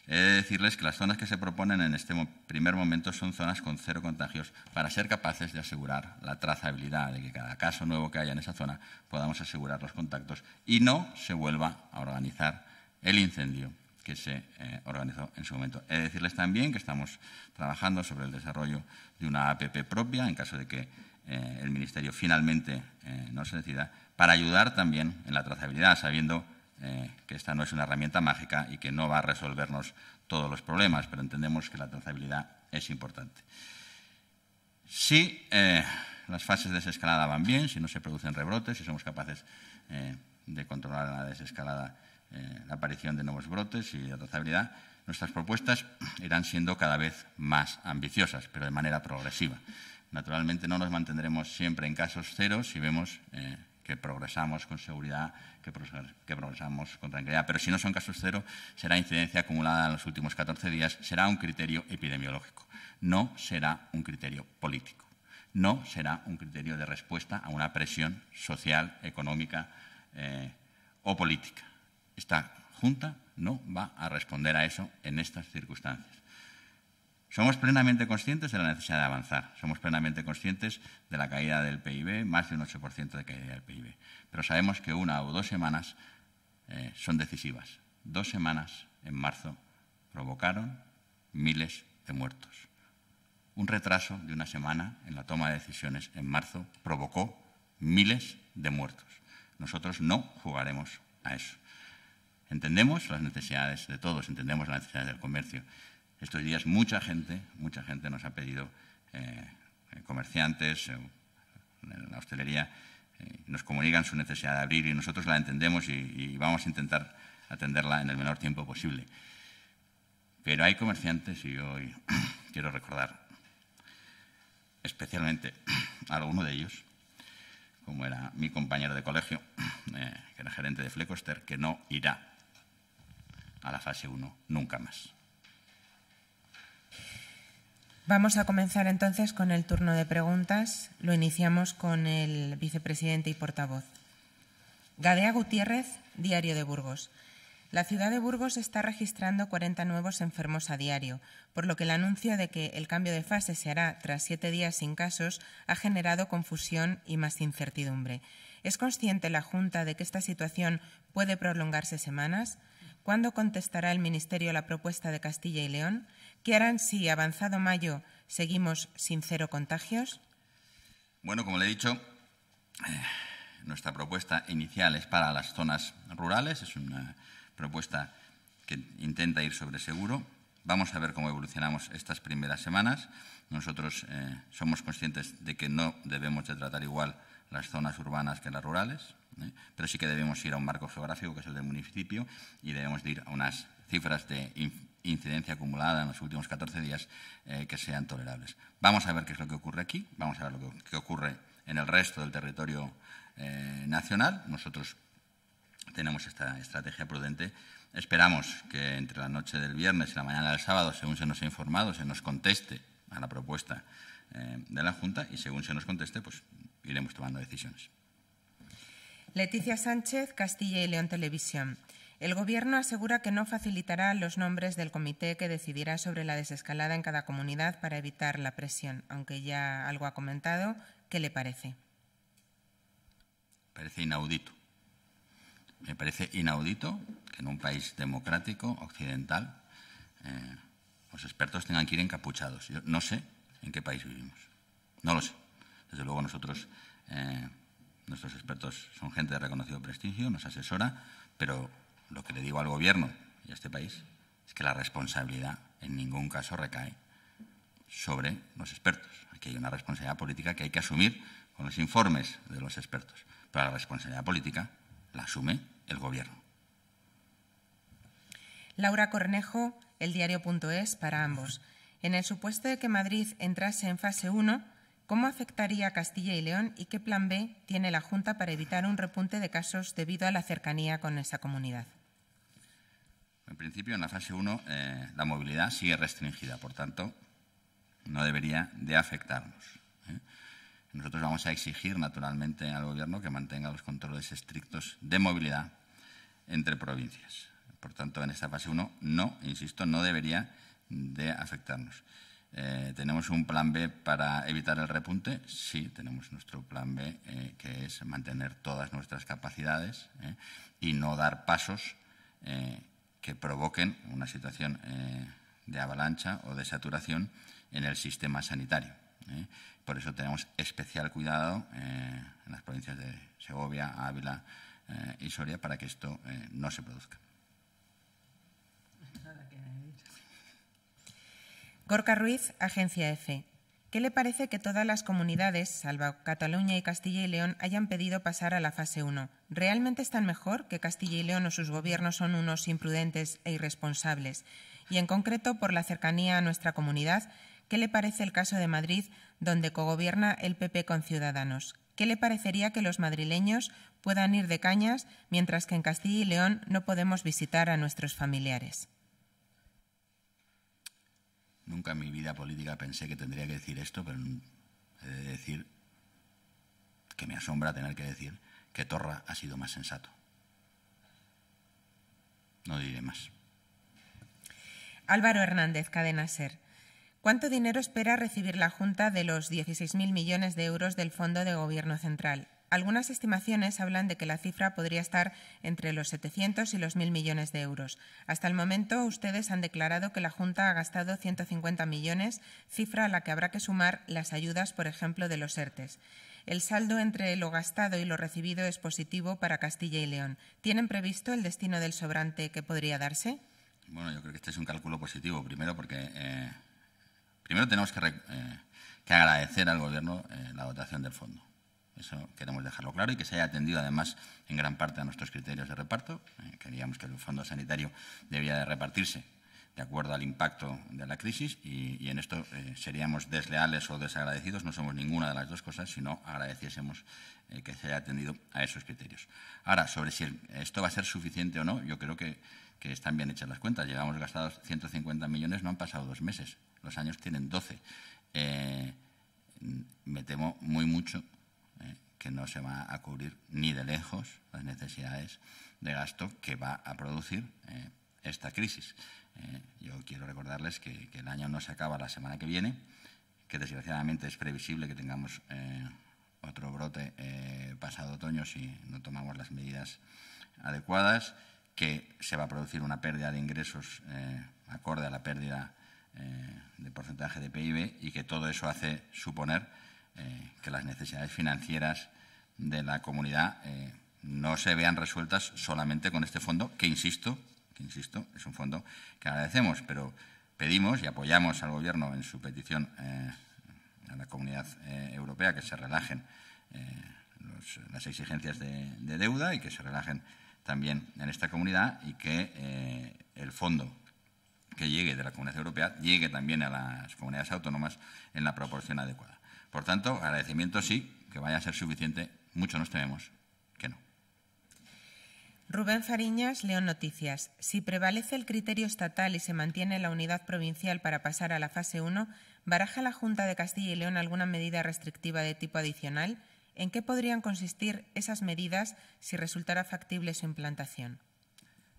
He de decirles que las zonas que se proponen en este primer momento son zonas con cero contagios para ser capaces de asegurar la trazabilidad de que cada caso nuevo que haya en esa zona podamos asegurar los contactos y no se vuelva a organizar el incendio que se eh, organizó en su momento. He de decirles también que estamos trabajando sobre el desarrollo de una APP propia en caso de que eh, el Ministerio finalmente no se decida para ayudar también en la trazabilidad, sabiendo eh, que esta no es una herramienta mágica y que no va a resolvernos todos los problemas, pero entendemos que la trazabilidad es importante. Si eh, las fases de desescalada van bien, si no se producen rebrotes, si somos capaces eh, de controlar la desescalada, la aparición de nuevos brotes y la trazabilidad, nuestras propuestas irán siendo cada vez más ambiciosas, pero de manera progresiva. Naturalmente no nos mantendremos siempre en casos cero si vemos que progresamos con seguridad, que, progresamos con tranquilidad. Pero si no son casos cero, será incidencia acumulada en los últimos 14 días, será un criterio epidemiológico, no será un criterio político, no será un criterio de respuesta a una presión social, económica eh, o política. Esta Junta no va a responder a eso en estas circunstancias. Somos plenamente conscientes de la necesidad de avanzar, somos plenamente conscientes de la caída del PIB, más de un 8% de caída del PIB, pero sabemos que una o dos semanas eh, son decisivas. Dos semanas en marzo provocaron miles de muertos. Un retraso de una semana en la toma de decisiones en marzo provocó miles de muertos. Nosotros no jugaremos a eso. Entendemos las necesidades de todos, entendemos las necesidades del comercio, estos días mucha gente, mucha gente nos ha pedido, eh, comerciantes, eh, en la hostelería, eh, nos comunican su necesidad de abrir y nosotros la entendemos y, vamos a intentar atenderla en el menor tiempo posible. Pero hay comerciantes, y hoy quiero recordar especialmente a alguno de ellos, como era mi compañero de colegio, que era gerente de Flecoster, que no irá a la fase 1 nunca más. Vamos a comenzar entonces con el turno de preguntas. Lo iniciamos con el vicepresidente y portavoz. Gadea Gutiérrez, Diario de Burgos. La ciudad de Burgos está registrando 40 nuevos enfermos a diario, por lo que el anuncio de que el cambio de fase se hará tras siete días sin casos ha generado confusión y más incertidumbre. ¿Es consciente la Junta de que esta situación puede prolongarse semanas? ¿Cuándo contestará el Ministerio la propuesta de Castilla y León? ¿Qué harán si avanzado mayo seguimos sin cero contagios? Bueno, como le he dicho, eh, nuestra propuesta inicial es para las zonas rurales, es una propuesta que intenta ir sobre seguro. Vamos a ver cómo evolucionamos estas primeras semanas. Nosotros eh, somos conscientes de que no debemos de tratar igual las zonas urbanas que las rurales, ¿eh? pero sí que debemos ir a un marco geográfico que es el del municipio y debemos ir a unas cifras de incidencia acumulada en los últimos 14 días eh, que sean tolerables. Vamos a ver qué es lo que ocurre aquí, vamos a ver lo que, ocurre en el resto del territorio eh, nacional. Nosotros tenemos esta estrategia prudente. Esperamos que entre la noche del viernes y la mañana del sábado, según se nos ha informado, se nos conteste a la propuesta eh, de la Junta y según se nos conteste, pues iremos tomando decisiones. Leticia Sánchez, Castilla y León Televisión. El Gobierno asegura que no facilitará los nombres del comité que decidirá sobre la desescalada en cada comunidad para evitar la presión, aunque ya algo ha comentado. ¿Qué le parece? Parece inaudito. Me parece inaudito que en un país democrático, occidental, eh, los expertos tengan que ir encapuchados. Yo no sé en qué país vivimos. No lo sé. Desde luego nosotros, eh, nuestros expertos son gente de reconocido prestigio, nos asesora, pero lo que le digo al Gobierno y a este país es que la responsabilidad en ningún caso recae sobre los expertos. Aquí hay una responsabilidad política que hay que asumir con los informes de los expertos, pero la responsabilidad política la asume el Gobierno. Laura Cornejo, el diario.es, para ambos. En el supuesto de que Madrid entrase en fase 1, ¿cómo afectaría a Castilla y León y qué plan B tiene la Junta para evitar un repunte de casos debido a la cercanía con esa comunidad? En principio, en la fase 1, eh, la movilidad sigue restringida, por tanto, no debería de afectarnos. ¿eh? Nosotros vamos a exigir, naturalmente, al Gobierno que mantenga los controles estrictos de movilidad entre provincias. Por tanto, en esta fase 1, no, insisto, no debería de afectarnos. Eh, ¿Tenemos un plan B para evitar el repunte? Sí, tenemos nuestro plan B, que es mantener todas nuestras capacidades y no dar pasos que provoquen una situación eh, de avalancha o de saturación en el sistema sanitario. ¿eh? Por eso tenemos especial cuidado eh, en las provincias de Segovia, Ávila y Soria para que esto no se produzca. Gorka Ruiz, Agencia EFE. ¿Qué le parece que todas las comunidades, salvo Cataluña y Castilla y León, hayan pedido pasar a la fase 1? ¿Realmente están mejor que Castilla y León o sus gobiernos son unos imprudentes e irresponsables? Y en concreto, por la cercanía a nuestra comunidad, ¿qué le parece el caso de Madrid, donde cogobierna el PP con Ciudadanos? ¿Qué le parecería que los madrileños puedan ir de cañas mientras que en Castilla y León no podemos visitar a nuestros familiares? Nunca en mi vida política pensé que tendría que decir esto, pero decir que me asombra tener que decir que Torra ha sido más sensato. No diré más. Álvaro Hernández, Cadena ¿Cuánto dinero espera recibir la Junta de los 16.000 millones de euros del Fondo de Gobierno Central? Algunas estimaciones hablan de que la cifra podría estar entre los 700 y los 1.000 millones de euros. Hasta el momento, ustedes han declarado que la Junta ha gastado 150 millones, cifra a la que habrá que sumar las ayudas, por ejemplo, de los ERTES. El saldo entre lo gastado y lo recibido es positivo para Castilla y León. ¿Tienen previsto el destino del sobrante que podría darse? Bueno, yo creo que este es un cálculo positivo. Primero, porque eh, primero tenemos eh, que, agradecer al Gobierno eh, la dotación del fondo eso queremos dejarlo claro y que se haya atendido además en gran parte a nuestros criterios de reparto. Eh, queríamos que el fondo sanitario debía de repartirse de acuerdo al impacto de la crisis y, en esto eh, seríamos desleales o desagradecidos, no somos ninguna de las dos cosas, sino agradeciésemos eh, que se haya atendido a esos criterios. Ahora, sobre si esto va a ser suficiente o no, yo creo que, que están bien hechas las cuentas. Llevamos gastados 150 millones, no han pasado dos meses, los años tienen 12. me temo muy mucho que no se va a cubrir ni de lejos las necesidades de gasto que va a producir eh, esta crisis. Eh, yo quiero recordarles que, el año no se acaba la semana que viene, que desgraciadamente es previsible que tengamos eh, otro brote pasado otoño si no tomamos las medidas adecuadas, que se va a producir una pérdida de ingresos acorde a la pérdida de porcentaje de PIB y que todo eso hace suponer eh, que las necesidades financieras de la comunidad eh, no se vean resueltas solamente con este fondo, que insisto, que insisto, es un fondo que agradecemos, pero pedimos y apoyamos al Gobierno en su petición eh, a la Comunidad Europea que se relajen las exigencias de, deuda y que se relajen también en esta comunidad y que el fondo que llegue de la Comunidad Europea llegue también a las comunidades autónomas en la proporción adecuada. Por tanto, agradecimiento sí, que vaya a ser suficiente. Mucho nos tememos que no. Rubén Fariñas, León Noticias. Si prevalece el criterio estatal y se mantiene la unidad provincial para pasar a la fase 1, ¿baraja la Junta de Castilla y León alguna medida restrictiva de tipo adicional? ¿En qué podrían consistir esas medidas si resultara factible su implantación?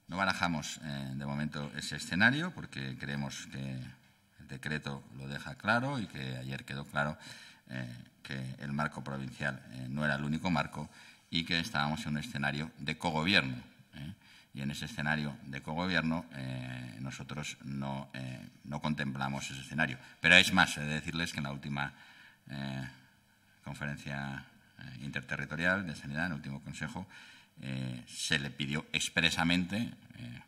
No barajamos eh, de momento ese escenario porque creemos que el decreto lo deja claro y que ayer quedó claro eh, que el marco provincial eh, no era el único marco y que estábamos en un escenario de cogobierno. Eh. Y en ese escenario de cogobierno nosotros no, no, contemplamos ese escenario. Pero es más, he de decirles que en la última conferencia interterritorial de sanidad, en el último consejo, se le pidió expresamente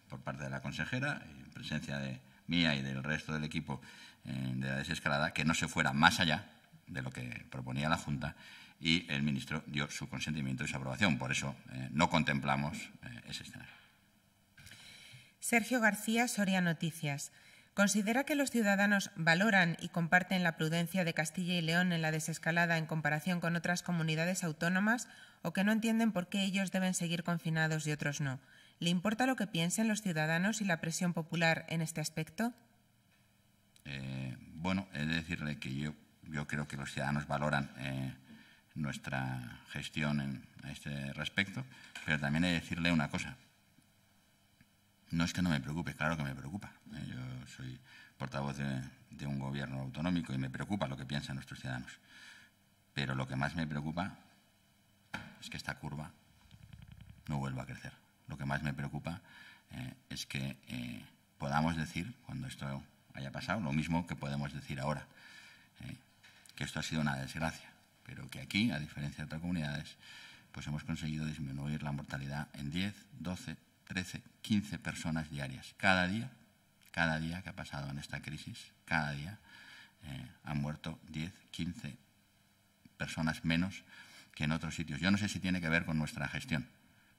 por parte de la consejera, en presencia de mía y del resto del equipo de la desescalada, que no se fuera más allá de lo que proponía la Junta y el ministro dio su consentimiento y su aprobación. Por eso eh, no contemplamos eh, ese escenario. Sergio García, Soria Noticias. ¿Considera que los ciudadanos valoran y comparten la prudencia de Castilla y León en la desescalada en comparación con otras comunidades autónomas o que no entienden por qué ellos deben seguir confinados y otros no? ¿Le importa lo que piensen los ciudadanos y la presión popular en este aspecto? Eh, bueno, he de decirle que yo yo creo que los ciudadanos valoran eh, nuestra gestión en, a este respecto, pero también he de decirle una cosa. No es que no me preocupe, claro que me preocupa. Eh, yo soy portavoz de, un gobierno autonómico y me preocupa lo que piensan nuestros ciudadanos. Pero lo que más me preocupa es que esta curva no vuelva a crecer. Lo que más me preocupa eh, es que podamos decir, cuando esto haya pasado, lo mismo que podemos decir ahora que esto ha sido una desgracia, pero que aquí, a diferencia de otras comunidades, pues hemos conseguido disminuir la mortalidad en 10, 12, 13, 15 personas diarias. Cada día, cada día que ha pasado en esta crisis, cada día eh, han muerto 10, 15 personas menos que en otros sitios. Yo no sé si tiene que ver con nuestra gestión,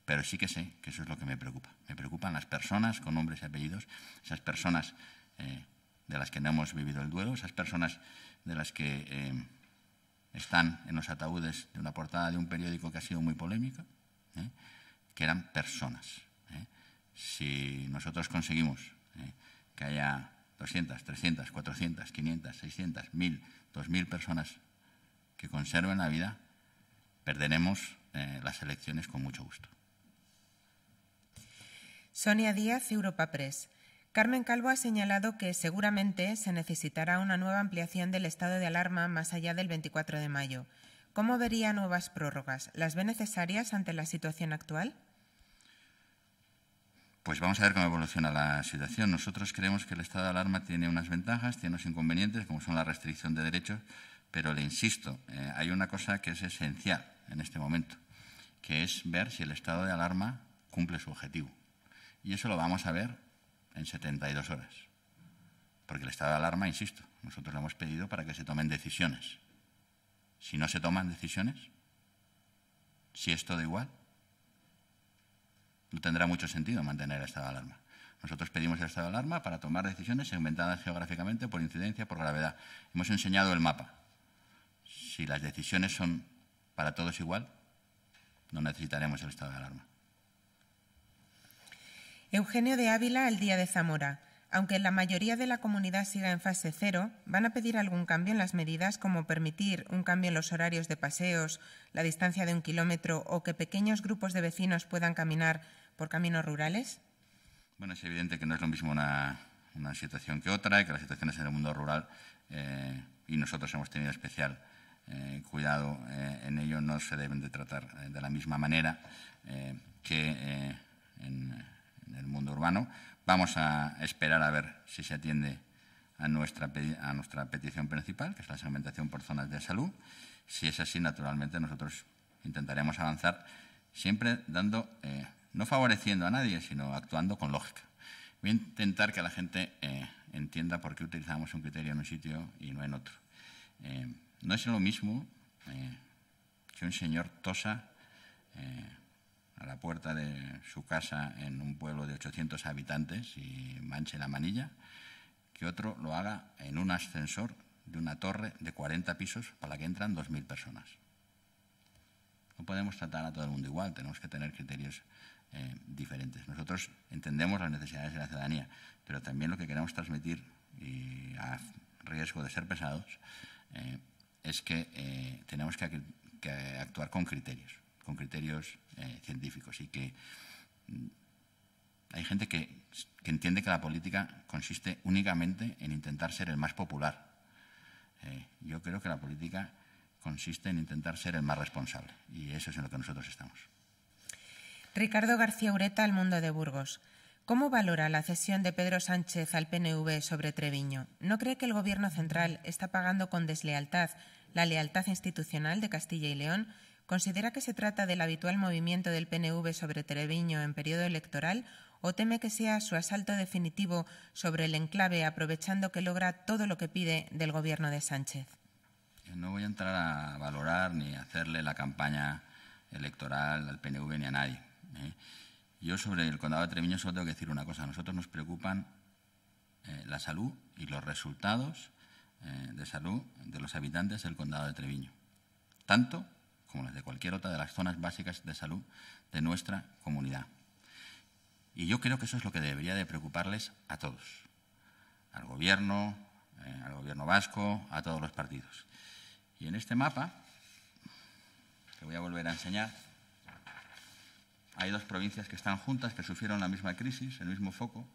pero sí que sé que eso es lo que me preocupa. Me preocupan las personas con nombres y apellidos, esas personas eh, de las que no hemos vivido el duelo, esas personas de las que eh, están en los ataúdes de una portada de un periódico que ha sido muy polémica, ¿eh? que eran personas. ¿eh? Si nosotros conseguimos que haya 200, 300, 400, 500, 600, 1000, 2000 personas que conserven la vida, perderemos las elecciones con mucho gusto. Sonia Díaz, Europa Press. Carmen Calvo ha señalado que seguramente se necesitará una nueva ampliación del estado de alarma más allá del 24 de mayo. ¿Cómo vería nuevas prórrogas? ¿Las ve necesarias ante la situación actual? Pues vamos a ver cómo evoluciona la situación. Nosotros creemos que el estado de alarma tiene unas ventajas, tiene unos inconvenientes, como son la restricción de derechos, pero le insisto, eh, hay una cosa que es esencial en este momento, que es ver si el estado de alarma cumple su objetivo. Y eso lo vamos a ver en 72 horas. Porque el estado de alarma, insisto, nosotros lo hemos pedido para que se tomen decisiones. Si no se toman decisiones, si es todo igual, no tendrá mucho sentido mantener el estado de alarma. Nosotros pedimos el estado de alarma para tomar decisiones segmentadas geográficamente por incidencia, por gravedad. Hemos enseñado el mapa. Si las decisiones son para todos igual, no necesitaremos el estado de alarma. Eugenio de Ávila El Día de Zamora. Aunque la mayoría de la comunidad siga en fase cero, van a pedir algún cambio en las medidas como permitir un cambio en los horarios de paseos, la distancia de un kilómetro o que pequeños grupos de vecinos puedan caminar por caminos rurales. Bueno, es evidente que no es lo mismo una, situación que otra y que las situaciones en el mundo rural eh, y nosotros hemos tenido especial eh, cuidado eh, en ello, no se deben de tratar de la misma manera que en en el mundo urbano. Vamos a esperar a ver si se atiende a nuestra, a nuestra petición principal, que es la segmentación por zonas de salud. Si es así, naturalmente nosotros intentaremos avanzar siempre dando, eh, no favoreciendo a nadie, sino actuando con lógica. Voy a intentar que la gente eh, entienda por qué utilizamos un criterio en un sitio y no en otro. Eh, no es lo mismo que un señor tosa a la puerta de su casa en un pueblo de 800 habitantes y manche la manilla, que otro lo haga en un ascensor de una torre de 40 pisos para la que entran 2.000 personas. No podemos tratar a todo el mundo igual, tenemos que tener criterios eh, diferentes. Nosotros entendemos las necesidades de la ciudadanía, pero también lo que queremos transmitir, y a riesgo de ser pesados, eh, es que eh, tenemos que actuar con criterios con criterios eh, científicos y que mm, hay gente que, entiende que la política consiste únicamente en intentar ser el más popular. Eh, yo creo que la política consiste en intentar ser el más responsable y eso es en lo que nosotros estamos. Ricardo García Ureta, El Mundo de Burgos. ¿Cómo valora la cesión de Pedro Sánchez al PNV sobre Treviño? ¿No cree que el Gobierno central está pagando con deslealtad la lealtad institucional de Castilla y León? ¿Considera que se trata del habitual movimiento del PNV sobre Treviño en periodo electoral o teme que sea su asalto definitivo sobre el enclave aprovechando que logra todo lo que pide del gobierno de Sánchez? Eh, no voy a entrar a valorar ni a hacerle la campaña electoral al PNV ni a nadie. ¿eh? Yo sobre el condado de Treviño solo tengo que decir una cosa. A nosotros nos preocupan eh, la salud y los resultados de salud de los habitantes del condado de Treviño. Tanto como las de cualquier otra de las zonas básicas de salud de nuestra comunidad. Y yo creo que eso es lo que debería de preocuparles a todos, al Gobierno, eh, al Gobierno vasco, a todos los partidos. Y en este mapa, que voy a volver a enseñar, hay dos provincias que están juntas, que sufrieron la misma crisis, el mismo foco,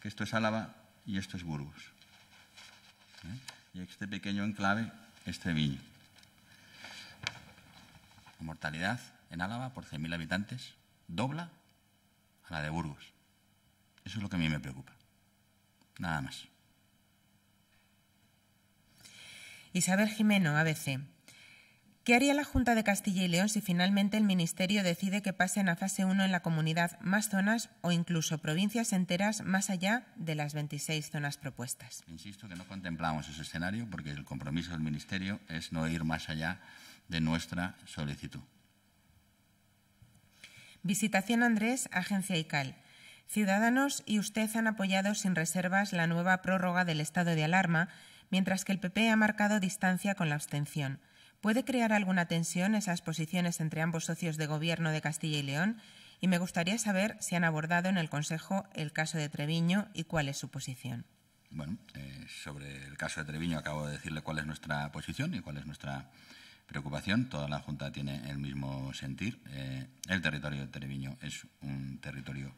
que esto es Álava y esto es Burgos. ¿eh? Y este pequeño enclave es Treviño mortalidad en Álava por 100.000 habitantes dobla a la de Burgos. Eso es lo que a mí me preocupa. Nada más. Isabel Jimeno, ABC. ¿Qué haría la Junta de Castilla y León si finalmente el Ministerio decide que pasen a fase 1 en la comunidad más zonas o incluso provincias enteras más allá de las 26 zonas propuestas? Insisto que no contemplamos ese escenario porque el compromiso del Ministerio es no ir más allá de nuestra solicitud. Visitación Andrés, Agencia ICAL. Ciudadanos y usted han apoyado sin reservas la nueva prórroga del estado de alarma, mientras que el PP ha marcado distancia con la abstención. ¿Puede crear alguna tensión esas posiciones entre ambos socios de gobierno de Castilla y León? Y me gustaría saber si han abordado en el Consejo el caso de Treviño y cuál es su posición. Bueno, eh, sobre el caso de Treviño acabo de decirle cuál es nuestra posición y cuál es nuestra preocupación. Toda la Junta tiene el mismo sentir. Eh, el territorio de Treviño es un territorio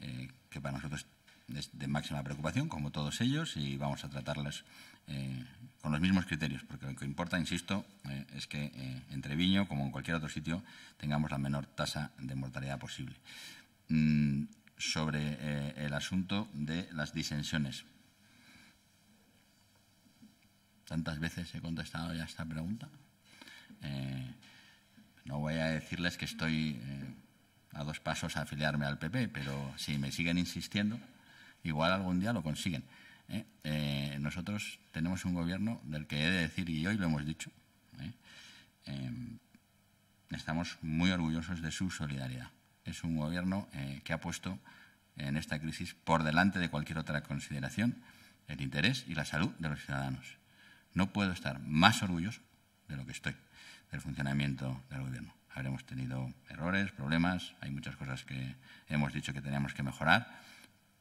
eh, que para nosotros es de máxima preocupación, como todos ellos, y vamos a tratarlos eh, con los mismos criterios, porque lo que importa, insisto, es que en Treviño, como en cualquier otro sitio, tengamos la menor tasa de mortalidad posible. Mm, sobre el asunto de las disensiones. Tantas veces he contestado ya esta pregunta. Eh, no voy a decirles que estoy eh, a dos pasos a afiliarme al PP, pero si me siguen insistiendo, igual algún día lo consiguen. ¿eh? nosotros tenemos un gobierno del que he de decir, y hoy lo hemos dicho, estamos muy orgullosos de su solidaridad. Es un gobierno que ha puesto en esta crisis por delante de cualquier otra consideración el interés y la salud de los ciudadanos. No puedo estar más orgulloso de lo que estoy del funcionamiento del Gobierno. Habremos tenido errores, problemas, hay muchas cosas que hemos dicho que teníamos que mejorar,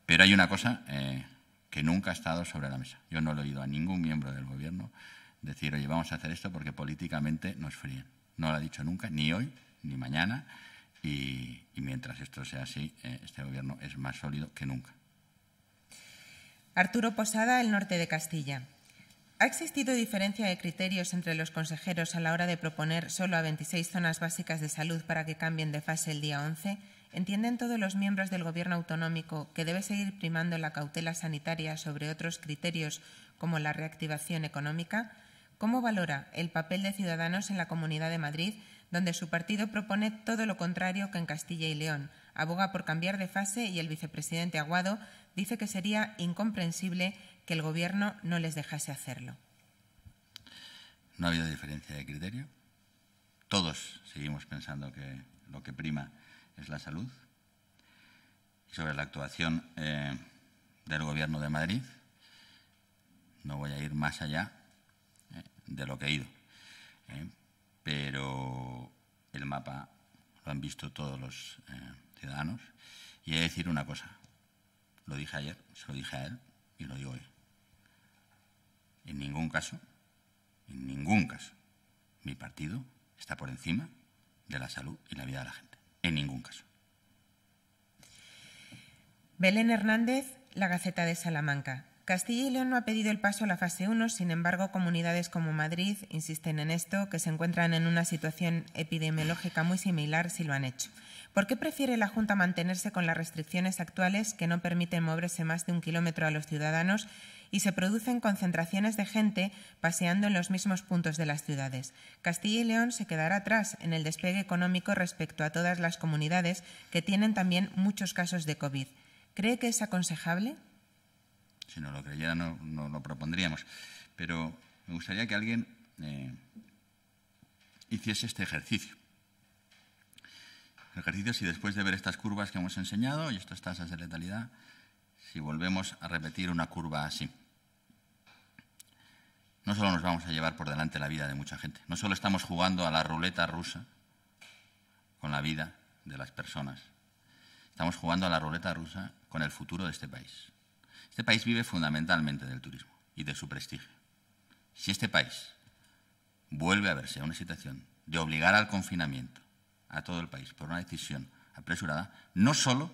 pero hay una cosa eh, que nunca ha estado sobre la mesa. Yo no lo he oído a ningún miembro del Gobierno decir, oye, vamos a hacer esto porque políticamente nos fríen. No lo ha dicho nunca, ni hoy, ni mañana, y, mientras esto sea así, eh, este Gobierno es más sólido que nunca. Arturo Posada, El Norte de Castilla. ¿Ha existido diferencia de criterios entre los consejeros a la hora de proponer solo a 26 zonas básicas de salud para que cambien de fase el día 11? ¿Entienden todos los miembros del Gobierno autonómico que debe seguir primando la cautela sanitaria sobre otros criterios como la reactivación económica? ¿Cómo valora el papel de Ciudadanos en la Comunidad de Madrid, donde su partido propone todo lo contrario que en Castilla y León? Aboga por cambiar de fase y el vicepresidente Aguado dice que sería incomprensible que el Gobierno no les dejase hacerlo. No ha habido diferencia de criterio. Todos seguimos pensando que lo que prima es la salud. sobre la actuación eh, del Gobierno de Madrid, no voy a ir más allá eh, de lo que he ido. Eh, pero el mapa lo han visto todos los ciudadanos. Y he de decir una cosa. Lo dije ayer, se lo dije a él y lo digo hoy. En ningún caso, en ningún caso, mi partido está por encima de la salud y la vida de la gente. En ningún caso. Belén Hernández, La Gaceta de Salamanca. Castilla y León no ha pedido el paso a la fase 1, sin embargo, comunidades como Madrid insisten en esto, que se encuentran en una situación epidemiológica muy similar si lo han hecho. ¿Por qué prefiere la Junta mantenerse con las restricciones actuales que no permiten moverse más de un kilómetro a los ciudadanos y se producen concentraciones de gente paseando en los mismos puntos de las ciudades? Castilla y León se quedará atrás en el despegue económico respecto a todas las comunidades que tienen también muchos casos de COVID. ¿Cree que es aconsejable? Si no lo creyera, no, lo propondríamos. Pero me gustaría que alguien eh, hiciese este ejercicio ejercicios y después de ver estas curvas que hemos enseñado y estas tasas de letalidad, si volvemos a repetir una curva así. No solo nos vamos a llevar por delante la vida de mucha gente, no solo estamos jugando a la ruleta rusa con la vida de las personas, estamos jugando a la ruleta rusa con el futuro de este país. Este país vive fundamentalmente del turismo y de su prestigio. Si este país vuelve a verse a una situación de obligar al confinamiento, a todo el país por una decisión apresurada, no solo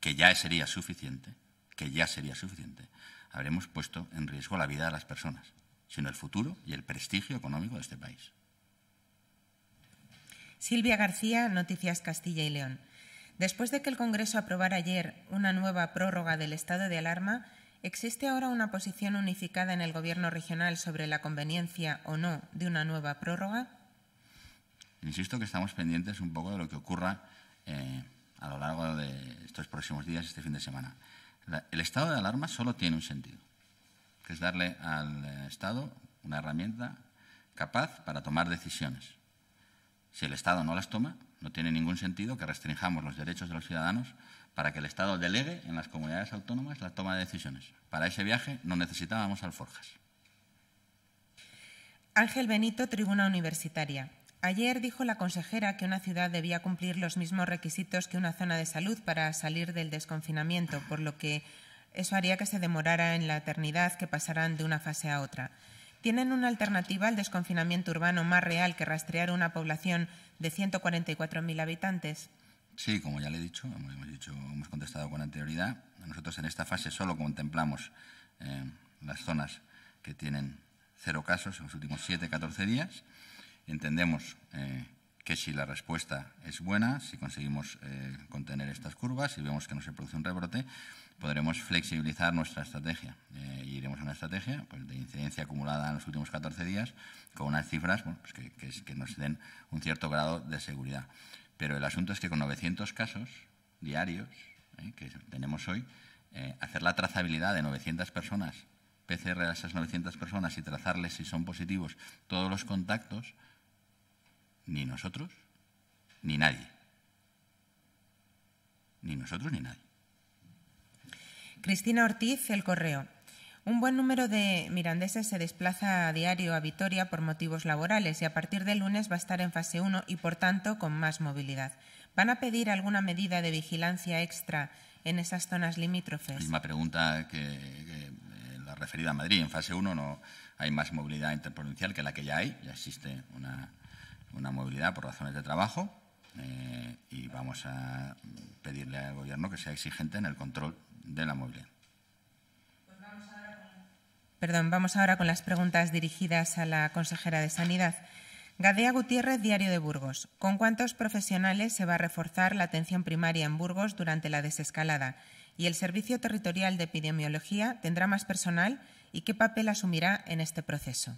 que ya sería suficiente, que ya sería suficiente, habremos puesto en riesgo la vida de las personas, sino el futuro y el prestigio económico de este país. Silvia García, Noticias Castilla y León. Después de que el Congreso aprobara ayer una nueva prórroga del estado de alarma, existe ahora una posición unificada en el Gobierno regional sobre la conveniencia o no de una nueva prórroga. Insisto que estamos pendientes un poco de lo que ocurra eh, a lo largo de estos próximos días, este fin de semana. el estado de alarma solo tiene un sentido, que es darle al eh, Estado una herramienta capaz para tomar decisiones. Si el Estado no las toma, no tiene ningún sentido que restringamos los derechos de los ciudadanos para que el Estado delegue en las comunidades autónomas la toma de decisiones. Para ese viaje no necesitábamos alforjas. Ángel Benito, Tribuna Universitaria. Ayer dijo la consejera que una ciudad debía cumplir los mismos requisitos que una zona de salud para salir del desconfinamiento, por lo que eso haría que se demorara en la eternidad que pasaran de una fase a otra. ¿Tienen una alternativa al desconfinamiento urbano más real que rastrear una población de 144.000 habitantes? Sí, como ya le he dicho, hemos, dicho, hemos contestado con anterioridad. Nosotros en esta fase solo contemplamos eh, las zonas que tienen cero casos en los últimos 7, 14 días Entendemos eh, que si la respuesta es buena, si conseguimos eh, contener estas curvas, si vemos que no se produce un rebrote, podremos flexibilizar nuestra estrategia. Eh, iremos a una estrategia pues, de incidencia acumulada en los últimos 14 días con unas cifras pues que, nos den un cierto grado de seguridad. Pero el asunto es que con 900 casos diarios que tenemos hoy, hacer la trazabilidad de 900 personas, PCR a esas 900 personas y trazarles si son positivos todos los contactos, ni nosotros, ni nadie. Ni nosotros, ni nadie. Cristina Ortiz, El Correo. Un buen número de mirandeses se desplaza a diario a Vitoria por motivos laborales y a partir del lunes va a estar en fase 1 y, por tanto, con más movilidad. ¿Van a pedir alguna medida de vigilancia extra en esas zonas limítrofes? Misma pregunta que, que eh, la referida a Madrid. En fase 1 no hay más movilidad interprovincial que la que ya hay. Ya existe una una movilidad por razones de trabajo eh, y vamos a pedirle al Gobierno que sea exigente en el control de la movilidad. Perdón, vamos ahora con las preguntas dirigidas a la consejera de Sanidad. Gadea Gutiérrez, Diario de Burgos. ¿Con cuántos profesionales se va a reforzar la atención primaria en Burgos durante la desescalada? ¿Y el Servicio Territorial de Epidemiología tendrá más personal y qué papel asumirá en este proceso?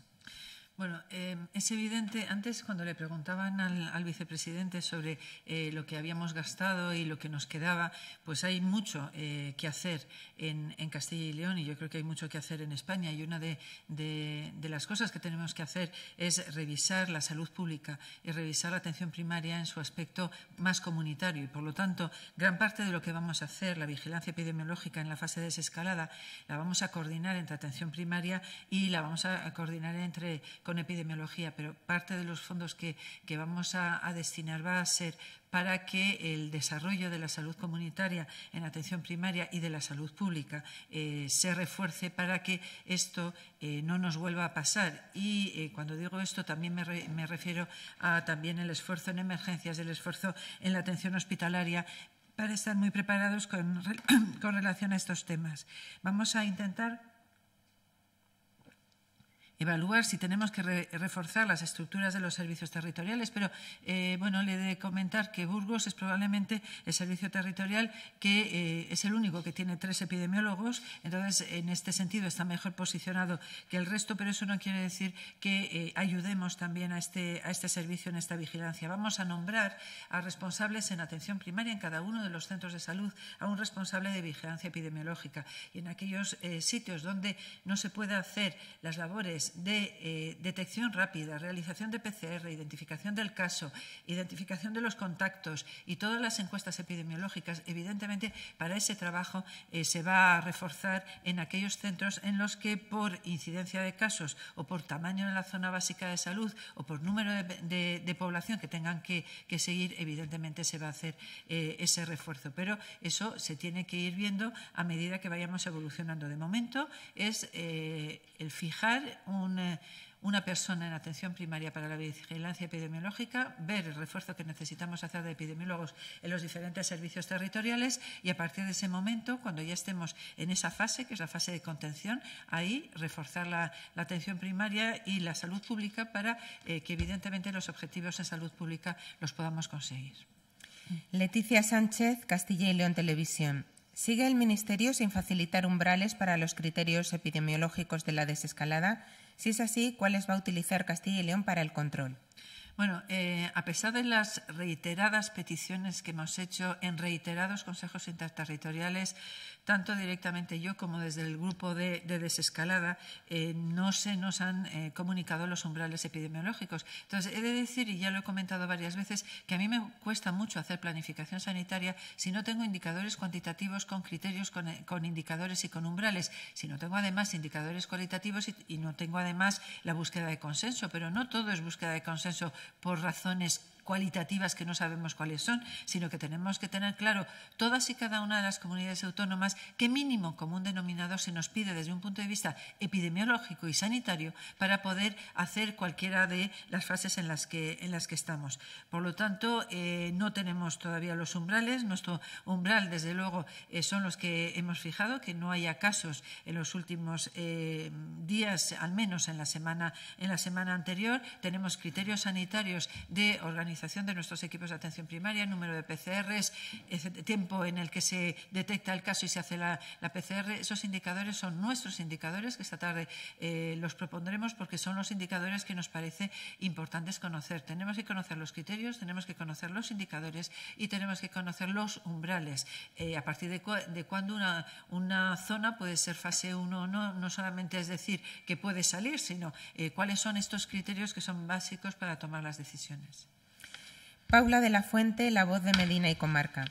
Bueno, em, es evidente, antes cuando le preguntaban al, vicepresidente sobre eh, lo que habíamos gastado y lo que nos quedaba, pues hay mucho eh, que hacer en, Castilla y León y yo creo que hay mucho que hacer en España. Y una de, de, las cosas que tenemos que hacer es revisar la salud pública y revisar la atención primaria en su aspecto más comunitario. Y por lo tanto, gran parte de lo que vamos a hacer, la vigilancia epidemiológica en la fase de desescalada, la vamos a coordinar entre atención primaria y la vamos a coordinar entre con epidemiología, pero parte de los fondos que, vamos a, destinar va a ser para que el desarrollo de la salud comunitaria en atención primaria y de la salud pública eh, se refuerce para que esto eh, no nos vuelva a pasar. Y eh, cuando digo esto también me, me, refiero a también el esfuerzo en emergencias, el esfuerzo en la atención hospitalaria para estar muy preparados con, con relación a estos temas. Vamos a intentar evaluar si tenemos que reforzar las estructuras de los servicios territoriales, pero eh, bueno, le he de comentar que Burgos es probablemente el servicio territorial que eh, es el único que tiene tres epidemiólogos, entonces en este sentido está mejor posicionado que el resto, pero eso no quiere decir que eh, ayudemos también a este, a este servicio en esta vigilancia. Vamos a nombrar a responsables en atención primaria en cada uno de los centros de salud, a un responsable de vigilancia epidemiológica y en aquellos sitios donde no se puede hacer las labores de eh, detección rápida, realización de PCR, identificación del caso, identificación de los contactos y todas las encuestas epidemiológicas, evidentemente para ese trabajo eh, se va a reforzar en aquellos centros en los que por incidencia de casos o por tamaño en la zona básica de salud o por número de, población que tengan que, seguir, evidentemente se va a hacer eh, ese refuerzo. Pero eso se tiene que ir viendo a medida que vayamos evolucionando. De momento es el fijar eh, una, persona en atención primaria para la vigilancia epidemiológica, ver el refuerzo que necesitamos hacer de epidemiólogos en los diferentes servicios territoriales y a partir de ese momento, cuando ya estemos en esa fase, que es la fase de contención, ahí reforzar la, atención primaria y la salud pública para eh, que evidentemente los objetivos de salud pública los podamos conseguir. Leticia Sánchez, Castilla y León Televisión. ¿Sigue el Ministerio sin facilitar umbrales para los criterios epidemiológicos de la desescalada? Si es así, ¿cuáles va a utilizar Castilla y León para el control? Bueno, eh, a pesar de las reiteradas peticiones que hemos hecho en reiterados consejos interterritoriales, tanto directamente yo como desde el grupo de, desescalada, eh, no se nos han eh, comunicado los umbrales epidemiológicos. Entonces, he de decir, y ya lo he comentado varias veces, que a mí me cuesta mucho hacer planificación sanitaria si no tengo indicadores cuantitativos con criterios, con, eh, indicadores y con umbrales, si no tengo además indicadores cualitativos y, y no tengo además la búsqueda de consenso. Pero no todo es búsqueda de consenso por razones cualitativas que no sabemos cuáles son, sino que tenemos que tener claro todas y cada una de las comunidades autónomas qué mínimo común denominador se nos pide desde un punto de vista epidemiológico y sanitario para poder hacer cualquiera de las fases en las que, en las que estamos. Por lo tanto, eh, no tenemos todavía los umbrales. Nuestro umbral, desde luego, eh, son los que hemos fijado, que no haya casos en los últimos eh, días, al menos en la semana, en la semana anterior. Tenemos criterios sanitarios de organización de nuestros equipos de atención primaria, número de PCRs, tiempo en el que se detecta el caso y se hace la, PCR. Esos indicadores son nuestros indicadores que esta tarde eh, los propondremos porque son los indicadores que nos parece importantes conocer. Tenemos que conocer los criterios, tenemos que conocer los indicadores y tenemos que conocer los umbrales. Eh, a partir de, cuándo una, zona puede ser fase 1 o no, no solamente es decir que puede salir, sino eh, cuáles son estos criterios que son básicos para tomar las decisiones. Paula de la Fuente, La Voz de Medina y Comarca.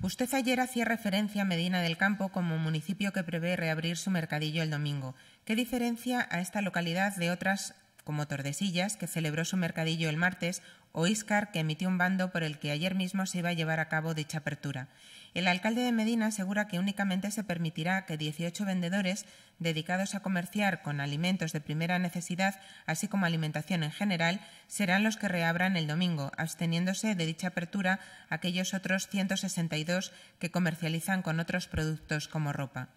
Usted ayer hacía referencia a Medina del Campo como municipio que prevé reabrir su mercadillo el domingo. ¿Qué diferencia a esta localidad de otras como Tordesillas, que celebró su mercadillo el martes, o Iscar, que emitió un bando por el que ayer mismo se iba a llevar a cabo dicha apertura. El alcalde de Medina asegura que únicamente se permitirá que 18 vendedores dedicados a comerciar con alimentos de primera necesidad, así como alimentación en general, serán los que reabran el domingo, absteniéndose de dicha apertura aquellos otros 162 que comercializan con otros productos como ropa.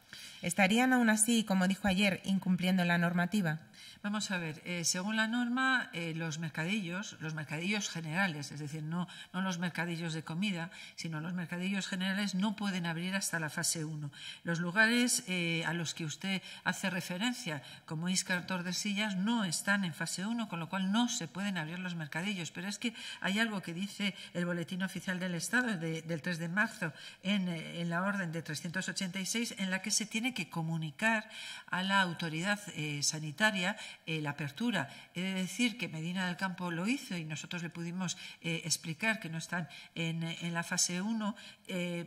¿Estarían aún así, como dijo ayer, incumpliendo la normativa? Vamos a ver, eh, según la norma, eh, los mercadillos, los mercadillos generales, es decir, no, no los mercadillos de comida, sino los mercadillos generales no pueden abrir hasta la fase 1. Los lugares eh, a los que usted hace referencia como Íscar Tordesillas, no están en fase 1, con lo cual no se pueden abrir los mercadillos. Pero es que hay algo que dice el Boletín Oficial del Estado del 3 de marzo eh, en, la orden de 386, en la que se tiene que comunicar a la autoridad eh, sanitaria eh, la apertura. He de decir que Medina del Campo lo hizo y nosotros le pudimos explicar que no están en, la fase 1,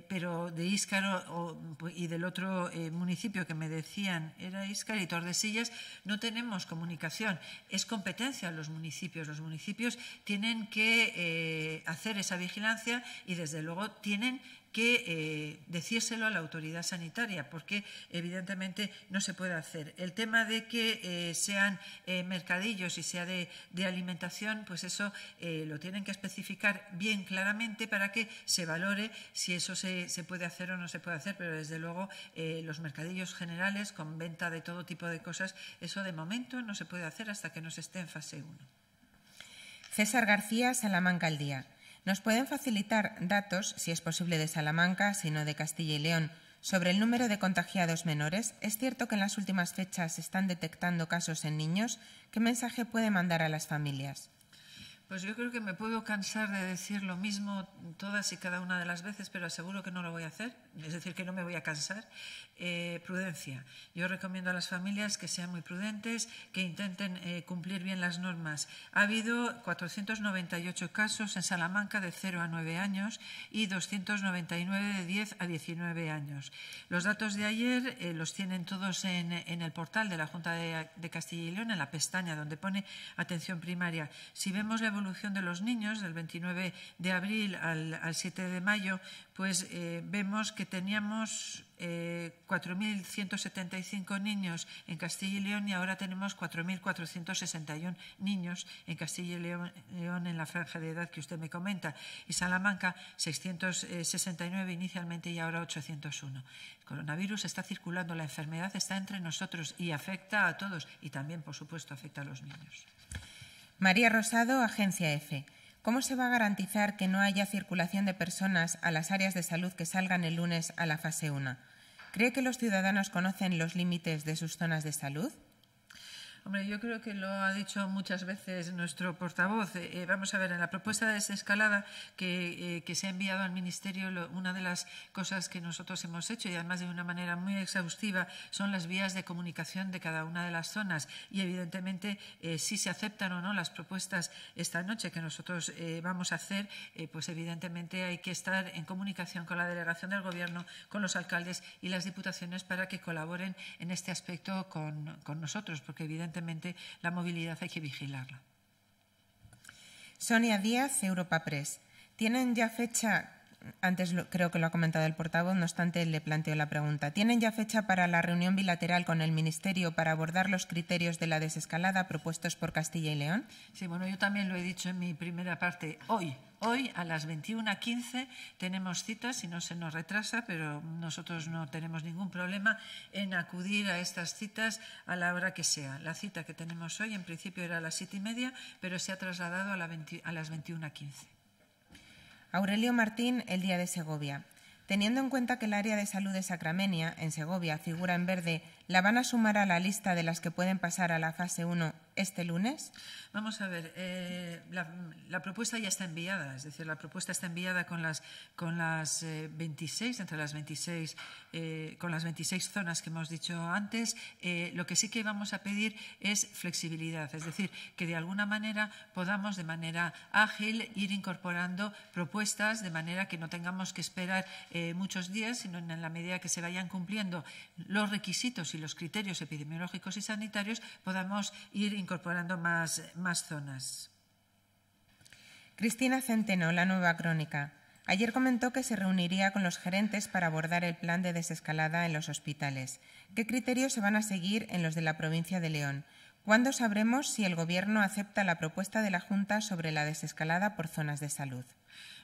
pero de Íscaro y del otro municipio que me decían era Isca y Tordesillas, no tenemos comunicación. Es competencia de los municipios. Los municipios tienen que eh, hacer esa vigilancia y, desde luego, tienen que eh, decírselo a la autoridad sanitaria, porque evidentemente no se puede hacer. El tema de que eh, sean eh, mercadillos y sea de, alimentación, pues eso lo tienen que especificar bien claramente para que se valore si eso se, se puede hacer o no se puede hacer, pero desde luego los mercadillos generales con venta de todo tipo de cosas, eso de momento no se puede hacer hasta que no se esté en fase 1. César García, Salamanca al día nos pueden facilitar datos, si es posible de Salamanca, sino de Castilla y León, sobre el número de contagiados menores. Es cierto que en las últimas fechas se están detectando casos en niños. ¿Qué mensaje puede mandar a las familias? Pues yo creo que me puedo cansar de decir lo mismo todas y cada una de las veces, pero aseguro que no lo voy a hacer, es decir, que no me voy a cansar. Eh, prudencia. Yo recomiendo a las familias que sean muy prudentes, que intenten eh, cumplir bien las normas. Ha habido 498 casos en Salamanca de 0 a 9 años y 299 de 10 a 19 años. Los datos de ayer eh, los tienen todos en, el portal de la Junta de, de Castilla y León, en la pestaña donde pone atención primaria. Si vemos la evolución de los niños del 29 de abril al, 7 de mayo, pues eh, vemos que teníamos 4.175 eh, niños en Castilla y León y ahora tenemos 4.461 niños en Castilla y León, León, en la franja de edad que usted me comenta. Y Salamanca, 669 inicialmente y ahora 801. El coronavirus está circulando, la enfermedad está entre nosotros y afecta a todos y también, por supuesto, afecta a los niños. María Rosado, Agencia EFE. ¿Cómo se va a garantizar que no haya circulación de personas a las áreas de salud que salgan el lunes a la fase 1? ¿Cree que los ciudadanos conocen los límites de sus zonas de salud? Hombre, yo creo que lo ha dicho muchas veces nuestro portavoz. Eh, eh, vamos a ver, en la propuesta de desescalada que, eh, que se ha enviado al Ministerio, una de las cosas que nosotros hemos hecho, y además de una manera muy exhaustiva, son las vías de comunicación de cada una de las zonas. Y evidentemente, si se aceptan o no las propuestas esta noche que nosotros vamos a hacer, pues evidentemente hay que estar en comunicación con la delegación del Gobierno, con los alcaldes y las diputaciones para que colaboren en este aspecto con, con nosotros, porque evidentemente la movilidad hay que vigilarla. Sonia Díaz, Europa Press. ¿Tienen ya fecha antes creo que lo ha comentado el portavoz, no obstante le planteo la pregunta. ¿Tienen ya fecha para la reunión bilateral con el Ministerio para abordar los criterios de la desescalada propuestos por Castilla y León? Sí, bueno, yo también lo he dicho en mi primera parte. Hoy Hoy a las 21.15 tenemos citas si no se nos retrasa, pero nosotros no tenemos ningún problema en acudir a estas citas a la hora que sea. La cita que tenemos hoy en principio era a las 7 y media, pero se ha trasladado a, a las 21.15. Aurelio Martín, el Día de Segovia. Teniendo en cuenta que el área de salud de Sacramenia, en Segovia, figura en verde ¿La van a sumar a la lista de las que pueden pasar a la fase 1 este lunes? Vamos a ver, eh, la, propuesta ya está enviada, es decir, la propuesta está enviada con las, con las 26, eh, entre las 26, eh, con las 26 zonas que hemos dicho antes. lo que sí que vamos a pedir es flexibilidad, es decir, que de alguna manera podamos de manera ágil ir incorporando propuestas de manera que no tengamos que esperar muchos días, sino en la medida que se vayan cumpliendo los requisitos los criterios epidemiológicos y sanitarios podamos ir incorporando más, más zonas. Cristina Centeno, la nueva crónica. Ayer comentó que se reuniría con los gerentes para abordar el plan de desescalada en los hospitales. ¿Qué criterios se van a seguir en los de la provincia de León? ¿Cuándo sabremos si el Gobierno acepta la propuesta de la Junta sobre la desescalada por zonas de salud?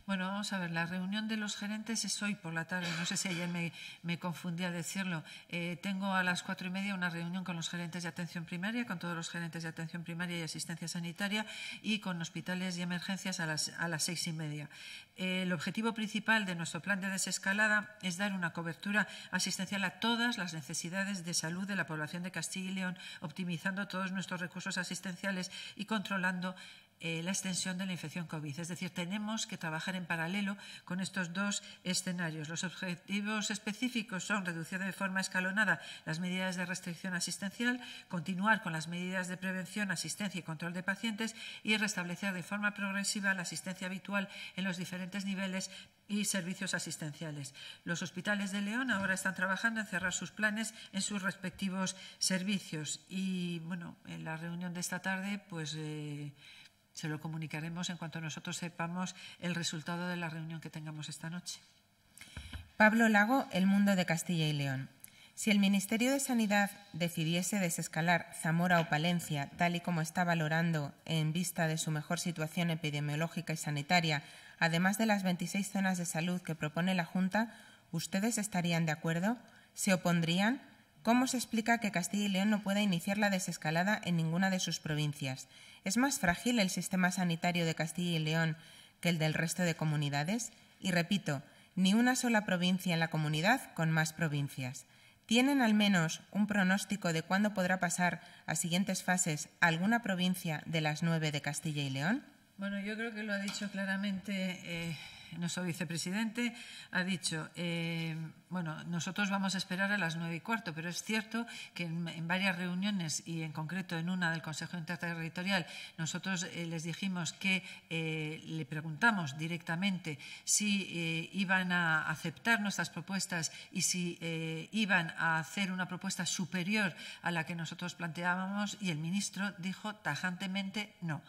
Bueno, vamos a ver, la reunión de los gerentes es hoy por la tarde. No sé si ayer me, me confundí al decirlo. Eh, tengo a las cuatro y media una reunión con los gerentes de atención primaria, con todos los gerentes de atención primaria y asistencia sanitaria y con hospitales y emergencias a las, a las seis y media. Eh, el objetivo principal de nuestro plan de desescalada es dar una cobertura asistencial a todas las necesidades de salud de la población de Castilla y León, optimizando todos nuestros recursos asistenciales y controlando eh, la extensión de la infección COVID. Es decir, tenemos que trabajar en paralelo con estos dos escenarios. Los objetivos específicos son reducir de forma escalonada las medidas de restricción asistencial, continuar con las medidas de prevención, asistencia y control de pacientes y restablecer de forma progresiva la asistencia habitual en los diferentes niveles y servicios asistenciales. Los hospitales de León ahora están trabajando en cerrar sus planes en sus respectivos servicios. Y bueno, en la reunión de esta tarde, pues eh, se lo comunicaremos en cuanto nosotros sepamos el resultado de la reunión que tengamos esta noche. Pablo Lago, El Mundo de Castilla y León. Si el Ministerio de Sanidad decidiese desescalar Zamora o Palencia, tal y como está valorando en vista de su mejor situación epidemiológica y sanitaria, además de las 26 zonas de salud que propone la Junta, ¿ustedes estarían de acuerdo? ¿Se opondrían? ¿Cómo se explica que Castilla y León no pueda iniciar la desescalada en ninguna de sus provincias? ¿Es más frágil el sistema sanitario de Castilla y León que el del resto de comunidades? Y repito, ni una sola provincia en la comunidad con más provincias. ¿Tienen al menos un pronóstico de cuándo podrá pasar a siguientes fases alguna provincia de las nueve de Castilla y León? Bueno, yo creo que lo ha dicho claramente eh, nuestro vicepresidente. Ha dicho. Eh, bueno, nosotros vamos a esperar a las nueve y cuarto, pero es cierto que en, varias reuniones y en concreto en una del Consejo Interterritorial, nosotros eh, les dijimos que eh, le preguntamos directamente si eh, iban a aceptar nuestras propuestas y si iban a hacer una propuesta superior a la que nosotros planteábamos y el ministro dijo tajantemente no.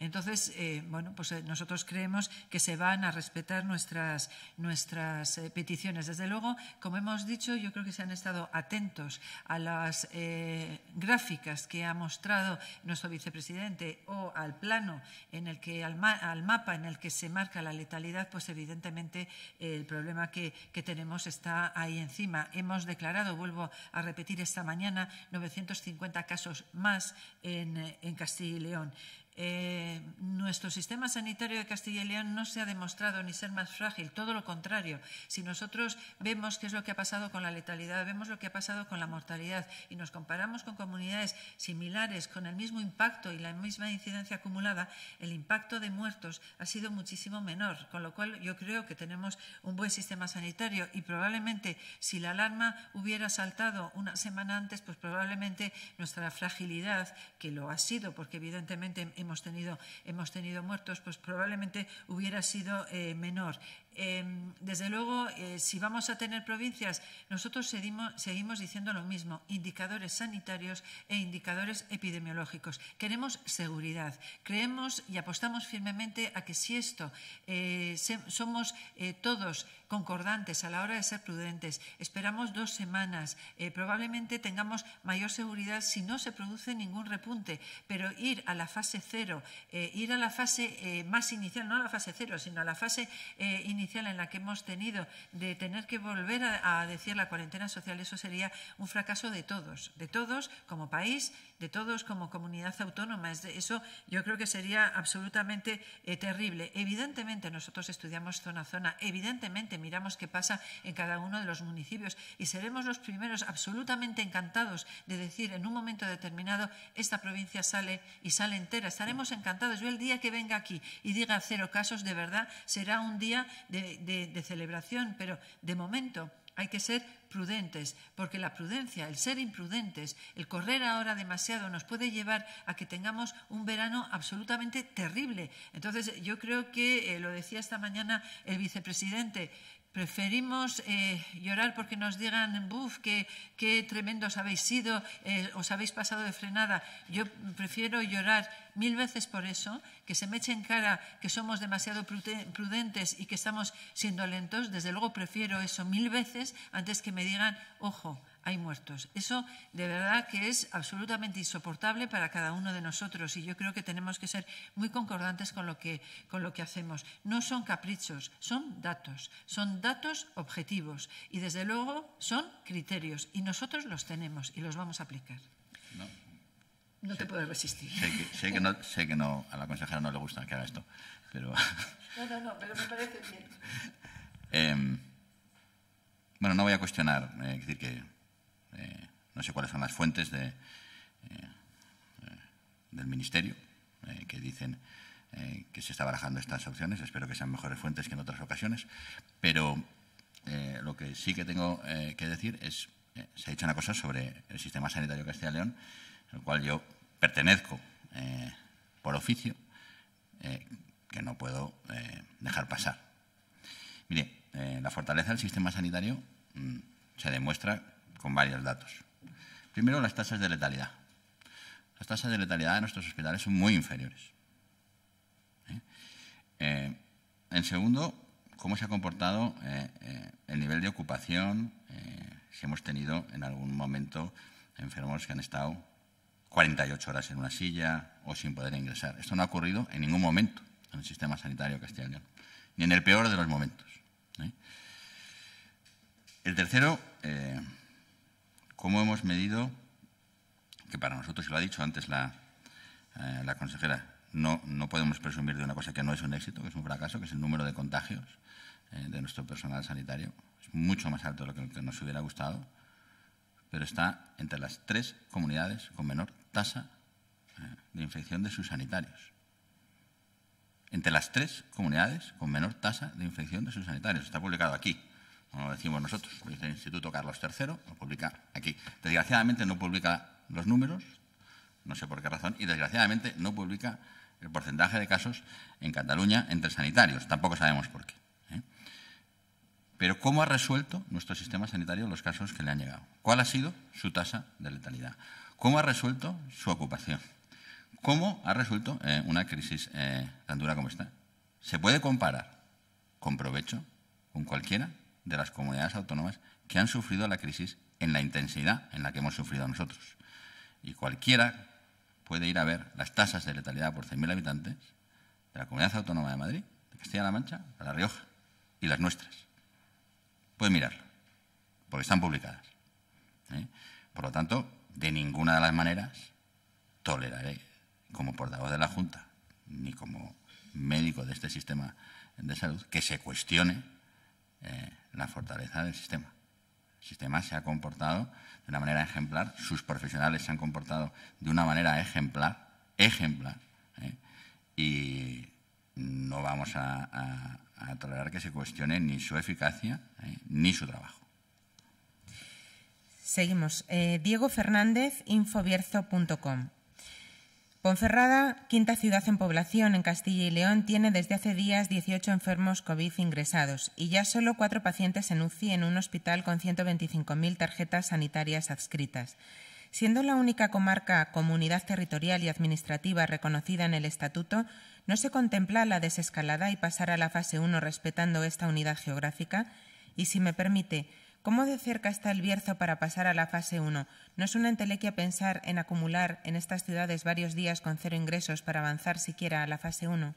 Entonces, bueno, pues nosotros creemos que se van a respetar nuestras, nuestras peticiones. Desde luego, como hemos dicho, yo creo que se han estado atentos a las eh, gráficas que ha mostrado nuestro vicepresidente o al plano en el que, al, mapa en el que se marca la letalidad, pues evidentemente eh, el problema que, tenemos está ahí encima. Hemos declarado, vuelvo a repetir esta mañana, 950 casos más eh, en Castilla y León. Eh, nuestro sistema sanitario de Castilla y León no se ha demostrado ni ser más frágil, todo lo contrario. Si nosotros vemos qué es lo que ha pasado con la letalidad, vemos lo que ha pasado con la mortalidad y nos comparamos con comunidades similares, con el mismo impacto y la misma incidencia acumulada, el impacto de muertos ha sido muchísimo menor, con lo cual yo creo que tenemos un buen sistema sanitario y probablemente si la alarma hubiera saltado una semana antes, pues probablemente nuestra fragilidad, que lo ha sido, porque evidentemente hemos hemos tenido, hemos tenido muertos, pues probablemente hubiera sido eh, menor. Em, desde luego, eh, si vamos a tener provincias, nosotros seguimos, diciendo lo mismo, indicadores sanitarios e indicadores epidemiológicos. Queremos seguridad. Creemos y apostamos firmemente a que si esto eh, somos eh, todos concordantes a la hora de ser prudentes, esperamos dos semanas, probablemente tengamos mayor seguridad si no se produce ningún repunte, pero ir a la fase cero, ir a la fase más inicial, no a la fase cero, sino a la fase inicial, en la que hemos tenido de tener que volver a decir la cuarentena social, eso sería un fracaso de todos, de todos como país de todos como comunidad autónoma. Eso yo creo que sería absolutamente eh, terrible. Evidentemente nosotros estudiamos zona a zona, evidentemente miramos qué pasa en cada uno de los municipios y seremos los primeros absolutamente encantados de decir en un momento determinado esta provincia sale y sale entera. Estaremos encantados. Yo el día que venga aquí y diga cero casos, de verdad será un día de celebración, pero de momento hay que ser prudentes, porque la prudencia, el ser imprudentes, el correr ahora demasiado nos puede llevar a que tengamos un verano absolutamente terrible. Entonces, yo creo que, eh, lo decía esta mañana el vicepresidente, Preferimos eh, llorar porque nos digan, buf, qué, qué tremendos habéis sido, eh, os habéis pasado de frenada. Yo prefiero llorar mil veces por eso, que se me eche en cara que somos demasiado prudentes y que estamos siendo lentos. Desde luego prefiero eso mil veces antes que me digan, ojo, hay muertos. Eso de verdad que es absolutamente insoportable para cada uno de nosotros y yo creo que tenemos que ser muy concordantes con lo que, con lo que hacemos. No son caprichos, son datos, son datos objetivos y desde luego son criterios y nosotros los tenemos y los vamos a aplicar. No, te puedo resistir. Sé que, no, no, a la consejera no le gusta que haga esto, pero... No, no, pero me parece bien. Em, bueno, no voy a cuestionar, eh, decir que eh, no sé cuáles son las fuentes de, eh, eh, del Ministerio que dicen que se está barajando estas opciones. Espero que sean mejores fuentes que en otras ocasiones. Pero lo que sí que tengo que decir es, se ha dicho una cosa sobre el sistema sanitario Castilla León, al cual yo pertenezco por oficio, que no puedo dejar pasar. Mire, la fortaleza del sistema sanitario mm, se demuestra con varios datos. Primero, las tasas de letalidad. Las tasas de letalidad de nuestros hospitales son muy inferiores. ¿eh? Eh, en segundo, cómo se ha comportado eh, el nivel de ocupación, si hemos tenido en algún momento enfermos que han estado 48 horas en una silla o sin poder ingresar. Esto no ha ocurrido en ningún momento en el sistema sanitario castellano, ni en el peor de los momentos. El tercero, ¿Cómo hemos medido? Que para nosotros, y lo ha dicho antes eh, la, consejera, no, no, podemos presumir de una cosa que no es un éxito, que es un fracaso, que es el número de contagios eh, de nuestro personal sanitario. Es mucho más alto de lo que, nos hubiera gustado, pero está entre las tres comunidades con menor tasa eh, de infección de sus sanitarios. Entre las tres comunidades con menor tasa de infección de sus sanitarios. Está publicado aquí no lo decimos nosotros, el Instituto Carlos III, lo publica aquí. Desgraciadamente no publica los números, no sé por qué razón, y desgraciadamente no publica el porcentaje de casos en Cataluña entre sanitarios, tampoco sabemos por qué. ¿eh? Pero ¿cómo ha resuelto nuestro sistema sanitario los casos que le han llegado? ¿Cuál ha sido su tasa de letalidad? ¿Cómo ha resuelto su ocupación? ¿Cómo ha resuelto eh, una crisis eh, tan dura como esta? ¿Se puede comparar con provecho, con cualquiera? de las comunidades autónomas que han sufrido la crisis en la intensidad en la que hemos sufrido nosotros. Y cualquiera puede ir a ver las tasas de letalidad por 100.000 habitantes de la Comunidad Autónoma de Madrid, de Castilla-La Mancha, de La Rioja y las nuestras. Puede mirarlo, porque están publicadas. ¿eh? Por lo tanto, de ninguna de las maneras toleraré, como portavoz de la Junta, ni como médico de este sistema de salud, que se cuestione eh, la fortaleza del sistema. El sistema se ha comportado de una manera ejemplar, sus profesionales se han comportado de una manera ejemplar, ejemplar, eh, y no vamos a, tolerar que se cuestione ni su eficacia eh, ni su trabajo. Seguimos. Diego Fernández, infobierzo.com. Ponferrada, quinta ciudad en población en Castilla y León, tiene desde hace días 18 enfermos COVID ingresados y ya solo cuatro pacientes en UCI en un hospital con 125.000 tarjetas sanitarias adscritas. Siendo la única comarca, comunidad territorial y administrativa reconocida en el Estatuto, no se contempla la desescalada y pasar a la fase 1 respetando esta unidad geográfica. Y si me permite, ¿Cómo de cerca está el Bierzo para pasar a la fase 1? ¿No es una entelequia pensar en acumular en estas ciudades varios días con cero ingresos para avanzar siquiera a la fase 1?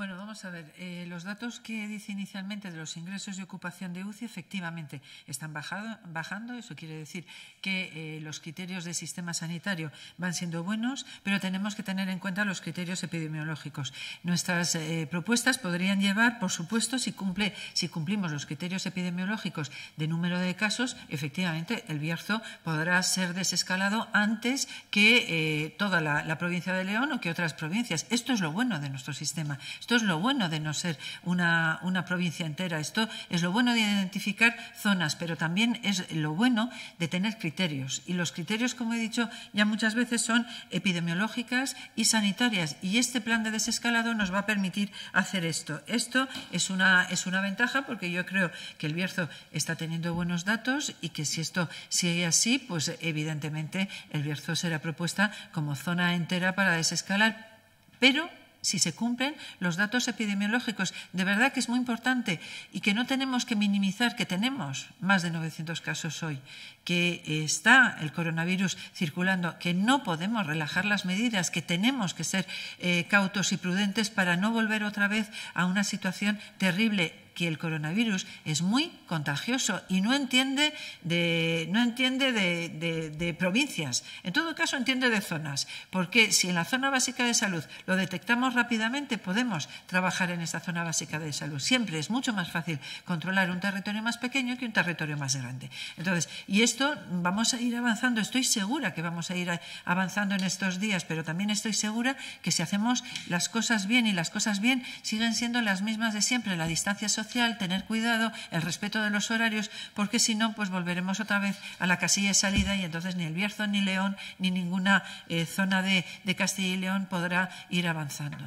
Bueno, vamos a ver, eh, los datos que dice inicialmente de los ingresos y ocupación de UCI efectivamente están bajando, eso quiere decir que eh, los criterios del sistema sanitario van siendo buenos, pero tenemos que tener en cuenta los criterios epidemiológicos. Nuestras eh, propuestas podrían llevar, por supuesto, si, cumple, si cumplimos los criterios epidemiológicos de número de casos, efectivamente el Bierzo podrá ser desescalado antes que toda la, provincia de León o que otras provincias. Esto es lo bueno de nuestro sistema. Esto es lo bueno de no ser una, provincia entera, esto es lo bueno de identificar zonas, pero también es lo bueno de tener criterios. Y los criterios, como he dicho ya muchas veces, son epidemiológicas y sanitarias. Y este plan de desescalado nos va a permitir hacer esto. Esto es una, es una ventaja porque yo creo que el Bierzo está teniendo buenos datos y que si esto sigue así, pues evidentemente el Bierzo será propuesta como zona entera para desescalar. Pero si se cumplen los datos epidemiológicos. De verdad que es muy importante y que no tenemos que minimizar que tenemos más de 900 casos hoy, que está el coronavirus circulando, que no podemos relajar las medidas, que tenemos que ser eh, cautos y prudentes para no volver otra vez a una situación terrible el coronavirus es muy contagioso y no entiende de, no entiende provincias. En todo caso, entiende de zonas, porque si en la zona básica de salud lo detectamos rápidamente, podemos trabajar en esa zona básica de salud. Siempre es mucho más fácil controlar un territorio más pequeño que un territorio más grande. Entonces, y esto vamos a ir avanzando, estoy segura que vamos a ir avanzando en estos días, pero también estoy segura que si hacemos las cosas bien y las cosas bien siguen siendo las mismas de siempre, la distancia social tener cuidado, el respeto de los horarios, porque si no, pues volveremos otra vez a la casilla de salida y entonces ni el Bierzo, ni León, ni ninguna eh, zona de, de Castilla y León podrá ir avanzando.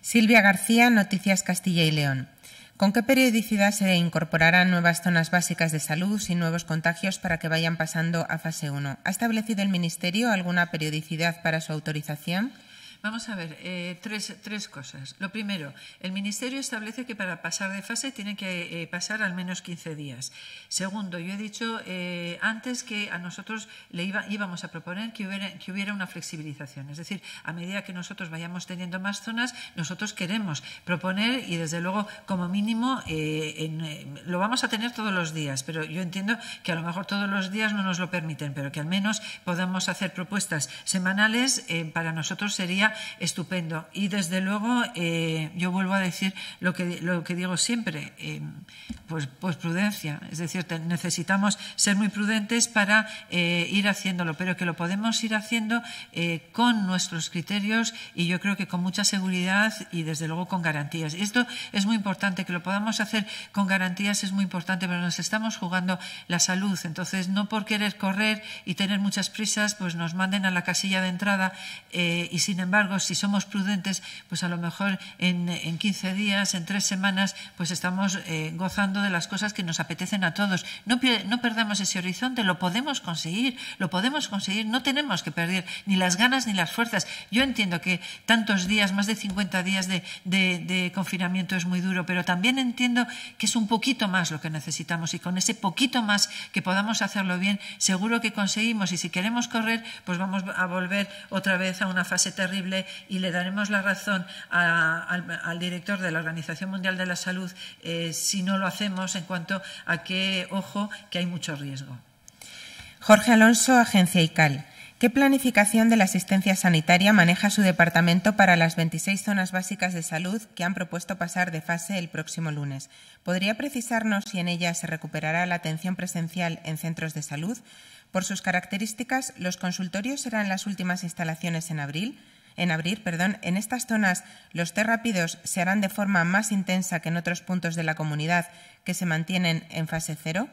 Silvia García, Noticias Castilla y León. ¿Con qué periodicidad se incorporarán nuevas zonas básicas de salud y nuevos contagios para que vayan pasando a fase 1? ¿Ha establecido el Ministerio alguna periodicidad para su autorización? Vamos a ver, eh, tres, tres, cosas. Lo primero, el Ministerio establece que para pasar de fase tiene que eh, pasar al menos 15 días. Segundo, yo he dicho eh, antes que a nosotros le íbamos a proponer que hubiera, una flexibilización. Es decir, a medida que nosotros vayamos teniendo más zonas, nosotros queremos proponer y, desde luego, como mínimo, lo vamos a tener todos los días. Pero yo entiendo que a lo mejor todos los días no nos lo permiten, pero que al menos podamos hacer propuestas semanales, para nosotros sería estupendo. Y desde luego, eh, yo vuelvo a decir lo que, digo siempre, eh, pues, prudencia. Es decir, necesitamos ser muy prudentes para eh, ir haciéndolo, pero que lo podemos ir haciendo con nuestros criterios y yo creo que con mucha seguridad y desde luego con garantías. Esto es muy importante, que lo podamos hacer con garantías es muy importante, pero nos estamos jugando la salud. Entonces, no por querer correr y tener muchas prisas, pues nos manden a la casilla de entrada y sin embargo si somos prudentes, pues a lo mejor en, 15 días, en tres semanas, pues estamos eh, gozando de las cosas que nos apetecen a todos. No, no perdamos ese horizonte, lo podemos conseguir, lo podemos conseguir, no tenemos que perder ni las ganas ni las fuerzas. Yo entiendo que tantos días, más de 50 días de confinamiento es muy duro, pero también entiendo que es un poquito más lo que necesitamos y con ese poquito más que podamos hacerlo bien, seguro que conseguimos y si queremos correr, pues vamos a volver otra vez a una fase terrible y le daremos la razón al, director de la Organización Mundial de la Salud eh, si no lo hacemos en cuanto a que, ojo, que hay mucho riesgo. Jorge Alonso, Agencia ICAL. ¿Qué planificación de la asistencia sanitaria maneja su departamento para las 26 zonas básicas de salud que han propuesto pasar de fase el próximo lunes? ¿Podría precisarnos si en ellas se recuperará la atención presencial en centros de salud? Por sus características, ¿los consultorios serán las últimas instalaciones en abril? en abrir, perdón, en estas zonas los test rápidos se harán de forma más intensa que en otros puntos de la comunidad que se mantienen en fase cero?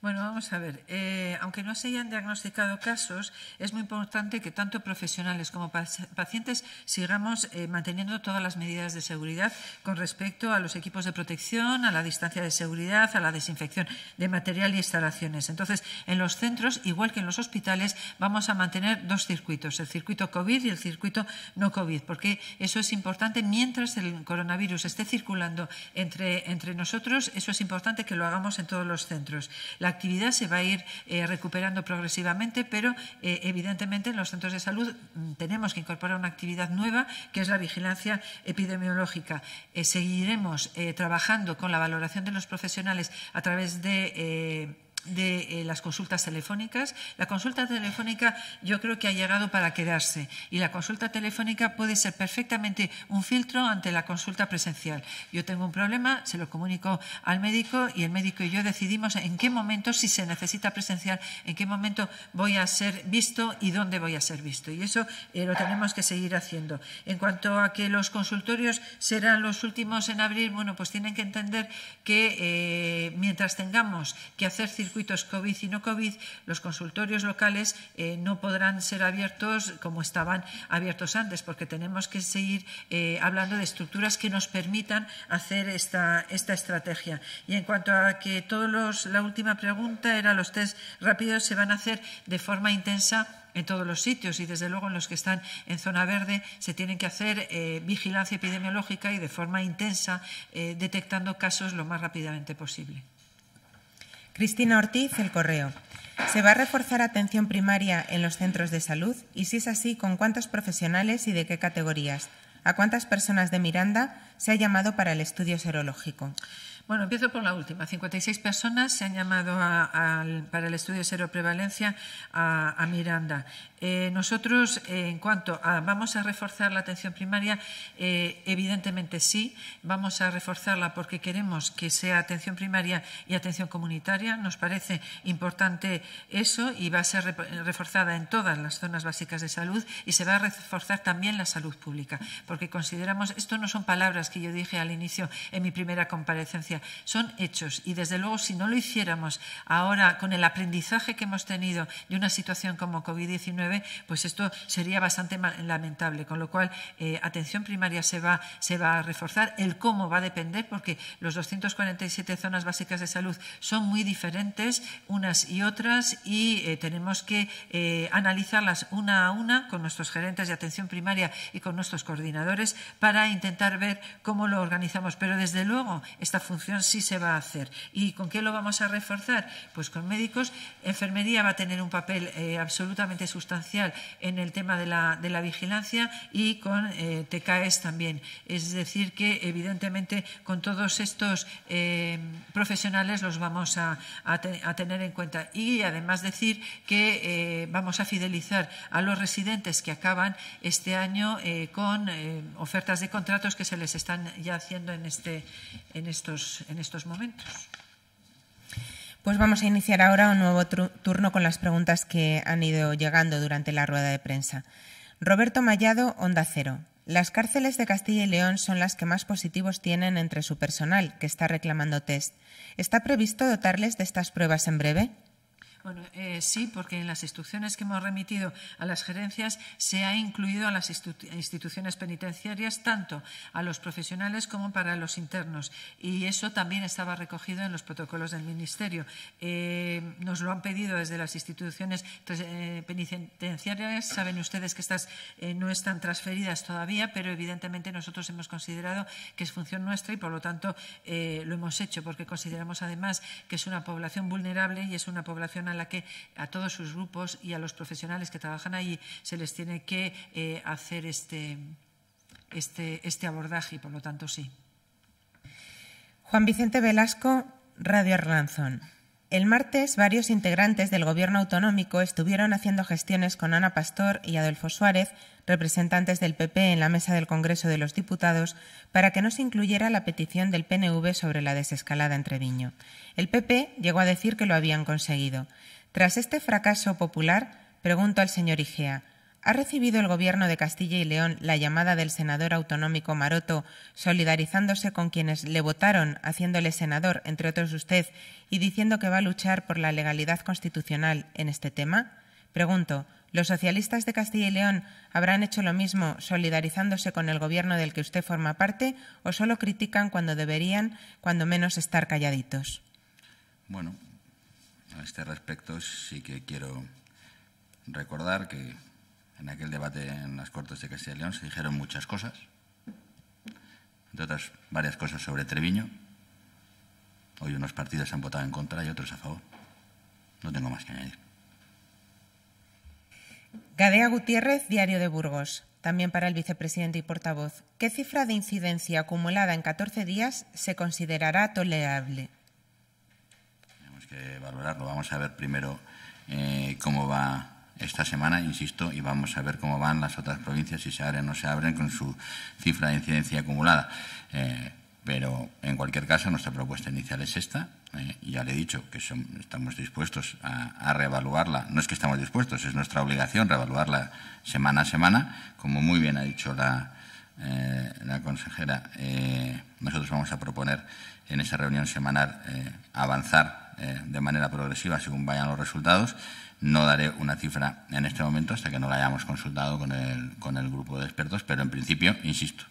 Bueno, vamos a ver. Eh, aunque no se hayan diagnosticado casos, es muy importante que tanto profesionales como pacientes sigamos eh, manteniendo todas las medidas de seguridad con respecto a los equipos de protección, a la distancia de seguridad, a la desinfección de material y instalaciones. Entonces, en los centros, igual que en los hospitales, vamos a mantener dos circuitos, el circuito COVID y el circuito no COVID, porque eso es importante mientras el coronavirus esté circulando entre, entre nosotros, eso es importante que lo hagamos en todos los centros la actividad se va a ir eh, recuperando progresivamente, pero eh, evidentemente en los centros de salud mm, tenemos que incorporar una actividad nueva que es la vigilancia epidemiológica. Eh, seguiremos trabajando con la valoración de los profesionales a través de de eh, las consultas telefónicas. La consulta telefónica yo creo que ha llegado para quedarse y la consulta telefónica puede ser perfectamente un filtro ante la consulta presencial. Yo tengo un problema, se lo comunico al médico y el médico y yo decidimos en qué momento, si se necesita presencial, en qué momento voy a ser visto y dónde voy a ser visto. Y eso eh, lo tenemos que seguir haciendo. En cuanto a que los consultorios serán los últimos en abrir, bueno, pues tienen que entender que eh, mientras tengamos que hacer circunstancias circuitos COVID y no COVID, los consultorios locales eh, no podrán ser abiertos como estaban abiertos antes, porque tenemos que seguir eh, hablando de estructuras que nos permitan hacer esta, estrategia. Y en cuanto a que todos los, la última pregunta era los test rápidos se van a hacer de forma intensa en todos los sitios y desde luego en los que están en zona verde se tienen que hacer eh, vigilancia epidemiológica y de forma intensa detectando casos lo más rápidamente posible. Cristina Ortiz, El Correo. ¿Se va a reforzar atención primaria en los centros de salud? Y si es así, ¿con cuántos profesionales y de qué categorías? ¿A cuántas personas de Miranda se ha llamado para el estudio serológico? Bueno, empiezo por la última. 56 personas se han llamado para el estudio de seroprevalencia a, a Miranda. Eh, nosotros, en cuanto a vamos a reforzar la atención primaria, eh, evidentemente sí, vamos a reforzarla porque queremos que sea atención primaria y atención comunitaria. Nos parece importante eso y va a ser reforzada en todas las zonas básicas de salud y se va a reforzar también la salud pública, porque consideramos, esto no son palabras que yo dije al inicio en mi primera comparecencia, son hechos. Y desde luego, si no lo hiciéramos ahora con el aprendizaje que hemos tenido de una situación como COVID-19, pues esto sería bastante lamentable. Con lo cual, eh, atención primaria se va, a reforzar. El cómo va a depender, porque los 247 zonas básicas de salud son muy diferentes unas y otras y eh, tenemos que eh, analizarlas una a una con nuestros gerentes de atención primaria y con nuestros coordinadores para intentar ver cómo lo organizamos. Pero desde luego esta función sí se va a hacer. ¿Y con qué lo vamos a reforzar? Pues con médicos. Enfermería va a tener un papel eh, absolutamente sustancial en el tema de la, de la vigilancia y con eh, TCAES también. Es decir, que evidentemente con todos estos eh, profesionales los vamos a, tener en cuenta. Y además decir que vamos a fidelizar a los residentes que acaban este año con ofertas de contratos que se les están ya haciendo en, este, en estos en estos momentos. Pues vamos a iniciar ahora un nuevo turno con las preguntas que han ido llegando durante la rueda de prensa. Roberto Mallado, Onda Cero. Las cárceles de Castilla y León son las que más positivos tienen entre su personal, que está reclamando test. ¿Está previsto dotarles de estas pruebas en breve? Eh, sí, porque en las instrucciones que hemos remitido a las gerencias se ha incluido a las instituciones penitenciarias, tanto a los profesionales como para los internos. Y eso también estaba recogido en los protocolos del Ministerio. Eh, nos lo han pedido desde las instituciones pues, eh, penitenciarias. Saben ustedes que estas no están transferidas todavía, pero evidentemente nosotros hemos considerado que es función nuestra y, por lo tanto, lo hemos hecho, porque consideramos además que es una población vulnerable y es una población al la que a todos sus grupos y a los profesionales que trabajan allí se les tiene que eh, hacer este, este, este abordaje y por lo tanto sí. Juan Vicente Velasco, Radio Arlanzón. El martes, varios integrantes del Gobierno autonómico estuvieron haciendo gestiones con Ana Pastor y Adolfo Suárez, representantes del PP en la mesa del Congreso de los Diputados, para que no se incluyera la petición del PNV sobre la desescalada entre Viño. El PP llegó a decir que lo habían conseguido. Tras este fracaso popular, pregunto al señor Igea, ¿Ha recibido el Gobierno de Castilla y León la llamada del senador autonómico Maroto, solidarizándose con quienes le votaron, haciéndole senador, entre otros usted, y diciendo que va a luchar por la legalidad constitucional en este tema? Pregunto, ¿los socialistas de Castilla y León habrán hecho lo mismo, solidarizándose con el Gobierno del que usted forma parte, o solo critican cuando deberían, cuando menos estar calladitos? Bueno, a este respecto sí que quiero recordar que en aquel debate en las Cortes de Castilla y León se dijeron muchas cosas, entre otras varias cosas sobre Treviño. Hoy unos partidos han votado en contra y otros a favor. No tengo más que añadir. Gadea Gutiérrez, Diario de Burgos. También para el vicepresidente y portavoz. ¿Qué cifra de incidencia acumulada en 14 días se considerará tolerable? Tenemos que valorarlo. Vamos a ver primero eh, cómo va esta semana, insisto, y vamos a ver cómo van las otras provincias, si se abren o no se abren, con su cifra de incidencia acumulada. Eh, pero, en cualquier caso, nuestra propuesta inicial es esta. Eh, ya le he dicho que estamos dispuestos a, reevaluarla. No es que estamos dispuestos, es nuestra obligación reevaluarla semana a semana. Como muy bien ha dicho la, eh, la consejera, nosotros vamos a proponer en esa reunión semanal avanzar de manera progresiva según vayan los resultados no daré una cifra en este momento hasta que no la hayamos consultado con el, grupo de expertos, pero en principio, insisto,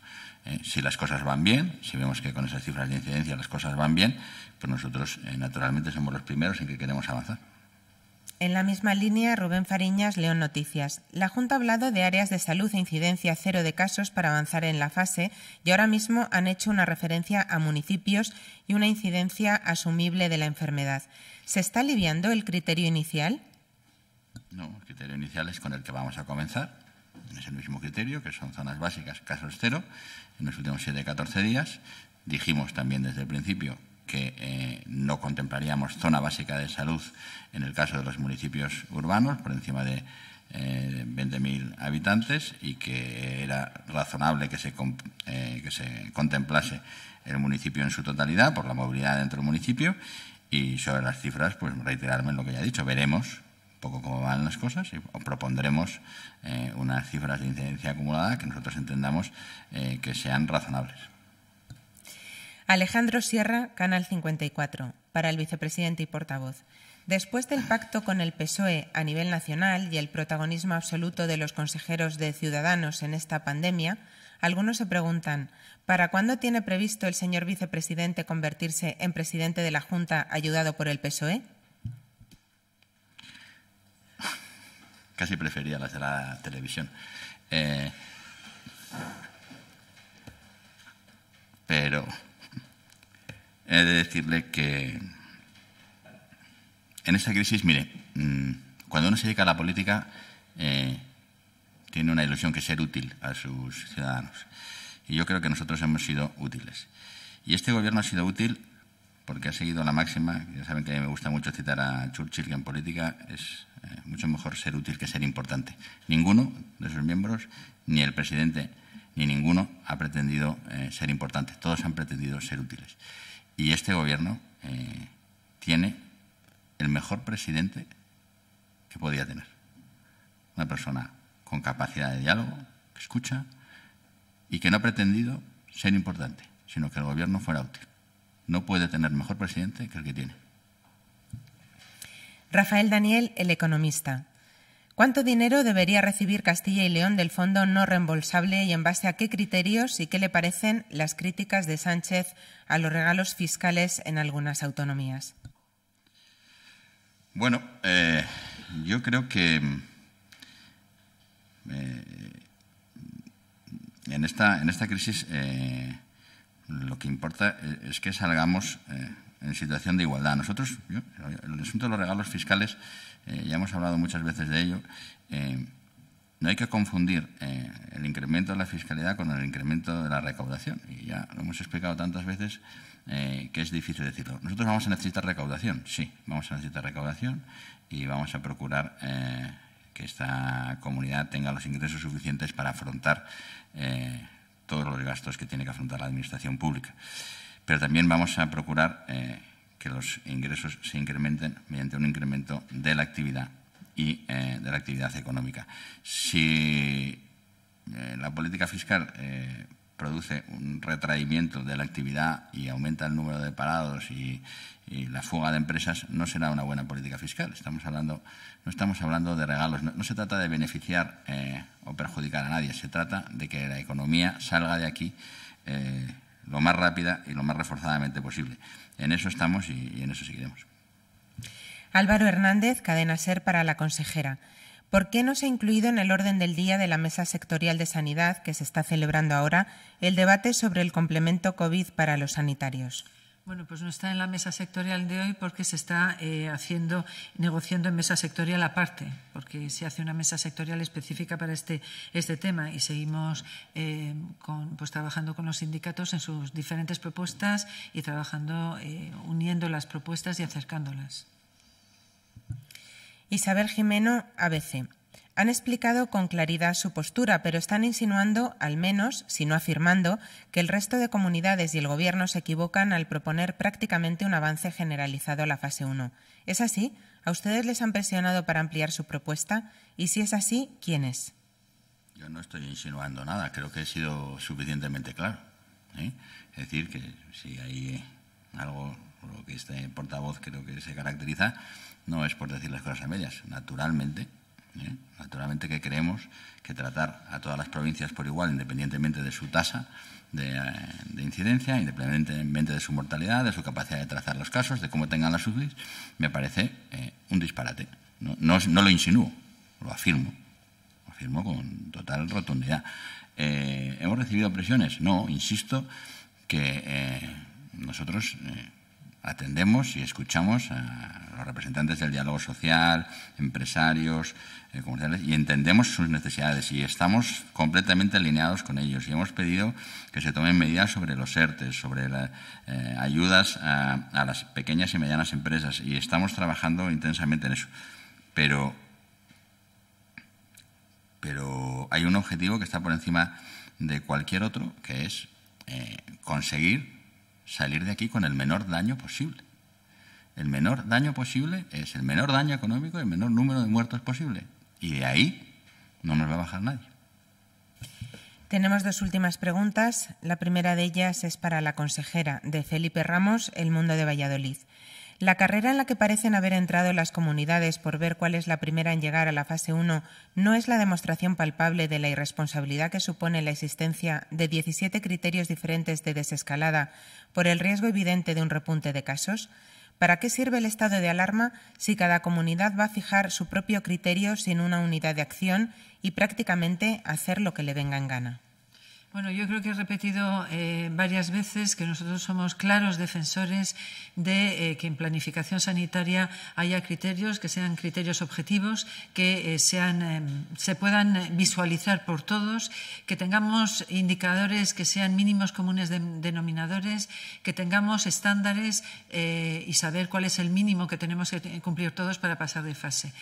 eh, si las cosas van bien, si vemos que con esas cifras de incidencia las cosas van bien, pues nosotros eh, naturalmente somos los primeros en que queremos avanzar. En la misma línea, Rubén Fariñas, León Noticias. La Junta ha hablado de áreas de salud e incidencia cero de casos para avanzar en la fase y ahora mismo han hecho una referencia a municipios y una incidencia asumible de la enfermedad. ¿Se está aliviando el criterio inicial? No, el criterio inicial es con el que vamos a comenzar. Es el mismo criterio, que son zonas básicas, casos cero, en los últimos 7-14 días. Dijimos también desde el principio que eh, no contemplaríamos zona básica de salud en el caso de los municipios urbanos, por encima de 20.000 eh, habitantes, y que era razonable que se, eh, que se contemplase el municipio en su totalidad por la movilidad dentro del municipio. Y sobre las cifras, pues reiterarme en lo que ya he dicho. Veremos poco cómo van las cosas y propondremos eh, unas cifras de incidencia acumulada que nosotros entendamos eh, que sean razonables. Alejandro Sierra, Canal 54, para el vicepresidente y portavoz. Después del pacto con el PSOE a nivel nacional y el protagonismo absoluto de los consejeros de Ciudadanos en esta pandemia, algunos se preguntan, ¿para cuándo tiene previsto el señor vicepresidente convertirse en presidente de la Junta ayudado por el PSOE? Casi prefería las de la televisión. Eh, pero he de decirle que en esta crisis, mire, mm, cuando uno se dedica a la política, eh, tiene una ilusión que ser útil a sus ciudadanos. Y yo creo que nosotros hemos sido útiles. Y este gobierno ha sido útil porque ha seguido la máxima, ya saben que a mí me gusta mucho citar a Churchill, que en política es eh, mucho mejor ser útil que ser importante. Ninguno de sus miembros, ni el presidente, ni ninguno ha pretendido eh, ser importante. Todos han pretendido ser útiles. Y este gobierno eh, tiene el mejor presidente que podía tener. Una persona con capacidad de diálogo, que escucha y que no ha pretendido ser importante, sino que el gobierno fuera útil. No puede tener mejor presidente que el que tiene. Rafael Daniel, el economista. ¿Cuánto dinero debería recibir Castilla y León del fondo no reembolsable y en base a qué criterios y qué le parecen las críticas de Sánchez a los regalos fiscales en algunas autonomías? Bueno, eh, yo creo que eh, en, esta, en esta crisis eh, lo que importa e-, es que salgamos en situación de igualdad. Nosotros, yo, el asunto de los regalos fiscales, eh, ya hemos hablado muchas veces de ello, eh, no hay que confundir eh, el incremento de la fiscalidad con el incremento de la recaudación. Y ya lo hemos explicado tantas veces que es difícil decirlo. Nosotros vamos a necesitar recaudación, sí, vamos a necesitar recaudación y vamos a procurar que esta comunidad tenga los ingresos suficientes para afrontar todos los gastos que tiene que afrontar la Administración pública pero también vamos a procurar eh, que los ingresos se incrementen mediante un incremento de la actividad y eh, de la actividad económica. Si eh, la política fiscal produce un retraimiento de la actividad y aumenta el número de parados y, la fuga de empresas, no será una buena política fiscal. Estamos hablando, no estamos hablando de regalos, no, se trata de beneficiar o perjudicar a nadie, se trata de que la economía salga de aquí lo más rápida y lo más reforzadamente posible. En eso estamos y, en eso seguiremos. Álvaro Hernández, Cadena Ser para la consejera. ¿Por qué no se ha incluido en el orden del día de la Mesa Sectorial de Sanidad que se está celebrando ahora el debate sobre el complemento COVID para los sanitarios? Bueno, pues no está en la mesa sectorial de hoy porque se está eh, haciendo, negociando en mesa sectorial aparte, porque se hace una mesa sectorial específica para este, este tema y seguimos eh, pues trabajando con los sindicatos en sus diferentes propuestas y trabajando, eh, uniendo las propuestas y acercándolas. Isabel Jimeno, ABC han explicado con claridad su postura, pero están insinuando, al menos, si no afirmando, que el resto de comunidades y el Gobierno se equivocan al proponer prácticamente un avance generalizado a la fase 1. ¿Es así? ¿A ustedes les han presionado para ampliar su propuesta? Y si es así, ¿quién es? Yo no estoy insinuando nada, creo que he sido suficientemente claro. ¿eh? Es decir, que si hay algo lo que este portavoz creo que se caracteriza, no es por decir las cosas a medias. Naturalmente, ¿eh? Naturalmente que creemos que tratar a todas las provincias por igual, independientemente de su tasa eh, de, incidencia, independientemente de su mortalidad, de su capacidad de trazar los casos, de cómo tengan las UCIs, me parece eh, un disparate. No, lo insinúo, lo afirmo. Lo afirmo con total rotundidad. ¿Hemos recibido presiones? No, insisto que nosotros atendemos y escuchamos a los representantes del diálogo social, empresarios, eh, comerciales, y entendemos sus necesidades y estamos completamente alineados con ellos. Y hemos pedido que se tomen medidas sobre los ERTE, sobre las eh, ayudas a, las pequeñas y medianas empresas, y estamos trabajando intensamente en eso. Pero, pero hay un objetivo que está por encima de cualquier otro, que es eh, conseguir salir de aquí con el menor daño posible. El menor daño posible es el menor daño económico y el menor número de muertos posible. Y de ahí no nos va a bajar nadie. Tenemos dos últimas preguntas. La primera de ellas es para la consejera de Felipe Ramos, El Mundo de Valladolid. La carrera en la que parecen haber entrado las comunidades por ver cuál es la primera en llegar a la fase 1 no es la demostración palpable de la irresponsabilidad que supone la existencia de 17 criterios diferentes de desescalada por el riesgo evidente de un repunte de casos. ¿Para qué sirve el estado de alarma si cada comunidad va a fijar su propio criterio sin una unidad de acción y prácticamente hacer lo que le venga en gana? Bueno, yo creo que he repetido eh, varias veces que nosotros somos claros defensores de eh, que en planificación sanitaria haya criterios, que sean criterios objetivos, que eh, sean, em, se puedan visualizar por todos, que tengamos indicadores que sean mínimos comunes denominadores, que tengamos estándares y saber cuál es el mínimo que tenemos que cumplir todos para pasar de fase.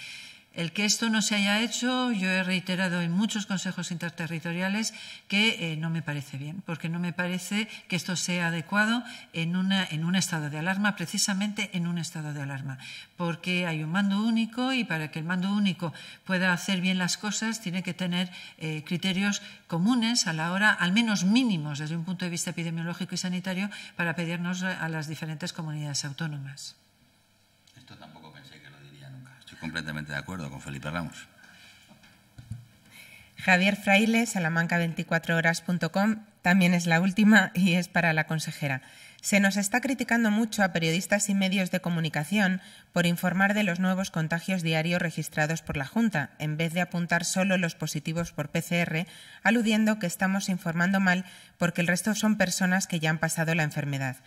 El que esto no se haya hecho, yo he reiterado en muchos consejos interterritoriales que eh, no me parece bien, porque no me parece que esto sea adecuado en, un estado de alarma, precisamente en un estado de alarma, porque hay un mando único y para que el mando único pueda hacer bien las cosas tiene que tener eh, criterios comunes a la hora, al menos mínimos desde un punto de vista epidemiológico y sanitario, para pedirnos a las diferentes comunidades autónomas completamente de acuerdo con Felipe Ramos. Javier Fraile, salamanca24horas.com, también es la última y es para la consejera. Se nos está criticando mucho a periodistas y medios de comunicación por informar de los nuevos contagios diarios registrados por la Junta, en vez de apuntar solo los positivos por PCR, aludiendo que estamos informando mal porque el resto son personas que ya han pasado la enfermedad.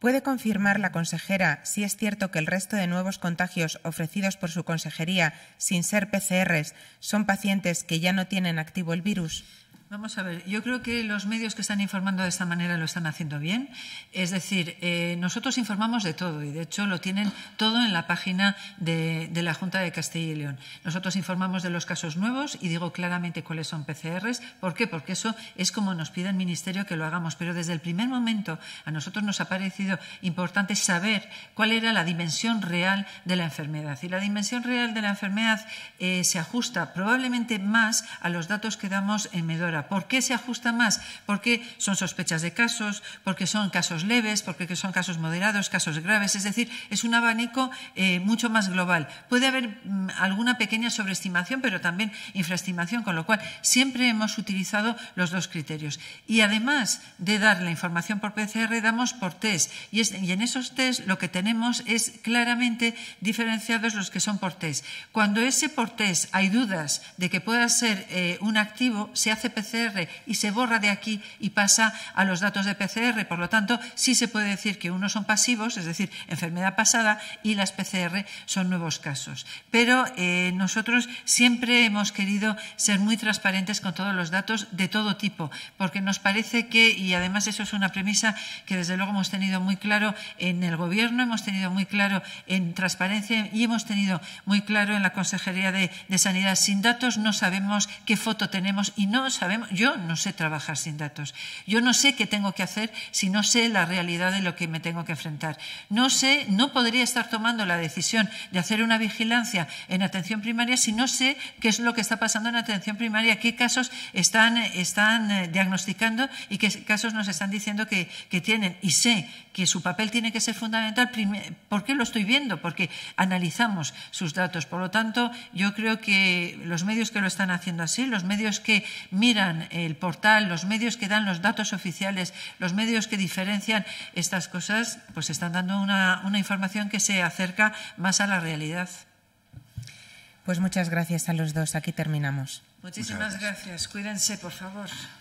¿Puede confirmar la consejera si es cierto que el resto de nuevos contagios ofrecidos por su consejería sin ser PCRs son pacientes que ya no tienen activo el virus? Vamos a ver, yo creo que los medios que están informando de esta manera lo están haciendo bien. Es decir, eh, nosotros informamos de todo y de hecho lo tienen todo en la página de, la Junta de Castilla y León. Nosotros informamos de los casos nuevos y digo claramente cuáles son PCRs. ¿Por qué? Porque eso es como nos pide el Ministerio que lo hagamos. Pero desde el primer momento a nosotros nos ha parecido importante saber cuál era la dimensión real de la enfermedad. Y la dimensión real de la enfermedad eh, se ajusta probablemente más a los datos que damos en Medora ¿Por qué se ajusta más? Porque son sospechas de casos, porque son casos leves, porque son casos moderados, casos graves. Es decir, es un abanico eh, mucho más global. Puede haber mm, alguna pequeña sobreestimación, pero también infraestimación, con lo cual siempre hemos utilizado los dos criterios. Y además de dar la información por PCR, damos por test. Y, en esos test lo que tenemos es claramente diferenciados los que son por test. Cuando ese por test hay dudas de que pueda ser eh, un activo, se hace PCR y se borra de aquí y pasa a los datos de PCR. Por lo tanto, sí se puede decir que unos son pasivos, es decir, enfermedad pasada, y las PCR son nuevos casos. Pero eh, nosotros siempre hemos querido ser muy transparentes con todos los datos de todo tipo, porque nos parece que, y además eso es una premisa que desde luego hemos tenido muy claro en el Gobierno, hemos tenido muy claro en transparencia y hemos tenido muy claro en la Consejería de, de Sanidad. Sin datos no sabemos qué foto tenemos y no sabemos yo no sé trabajar sin datos. Yo no sé qué tengo que hacer si no sé la realidad de lo que me tengo que enfrentar. No sé, no podría estar tomando la decisión de hacer una vigilancia en atención primaria si no sé qué es lo que está pasando en atención primaria, qué casos están, eh, diagnosticando y qué casos nos están diciendo que tienen. Y sé que su papel tiene que ser fundamental. ¿Por qué lo estoy viendo? Porque analizamos sus datos. Por lo tanto, yo creo que los medios que lo están haciendo así, los medios que miran el portal, los medios que dan los datos oficiales, los medios que diferencian estas cosas, pues están dando una, información que se acerca más a la realidad. Pues muchas gracias a los dos. Aquí terminamos. Muchísimas gracias. Cuídense, por favor.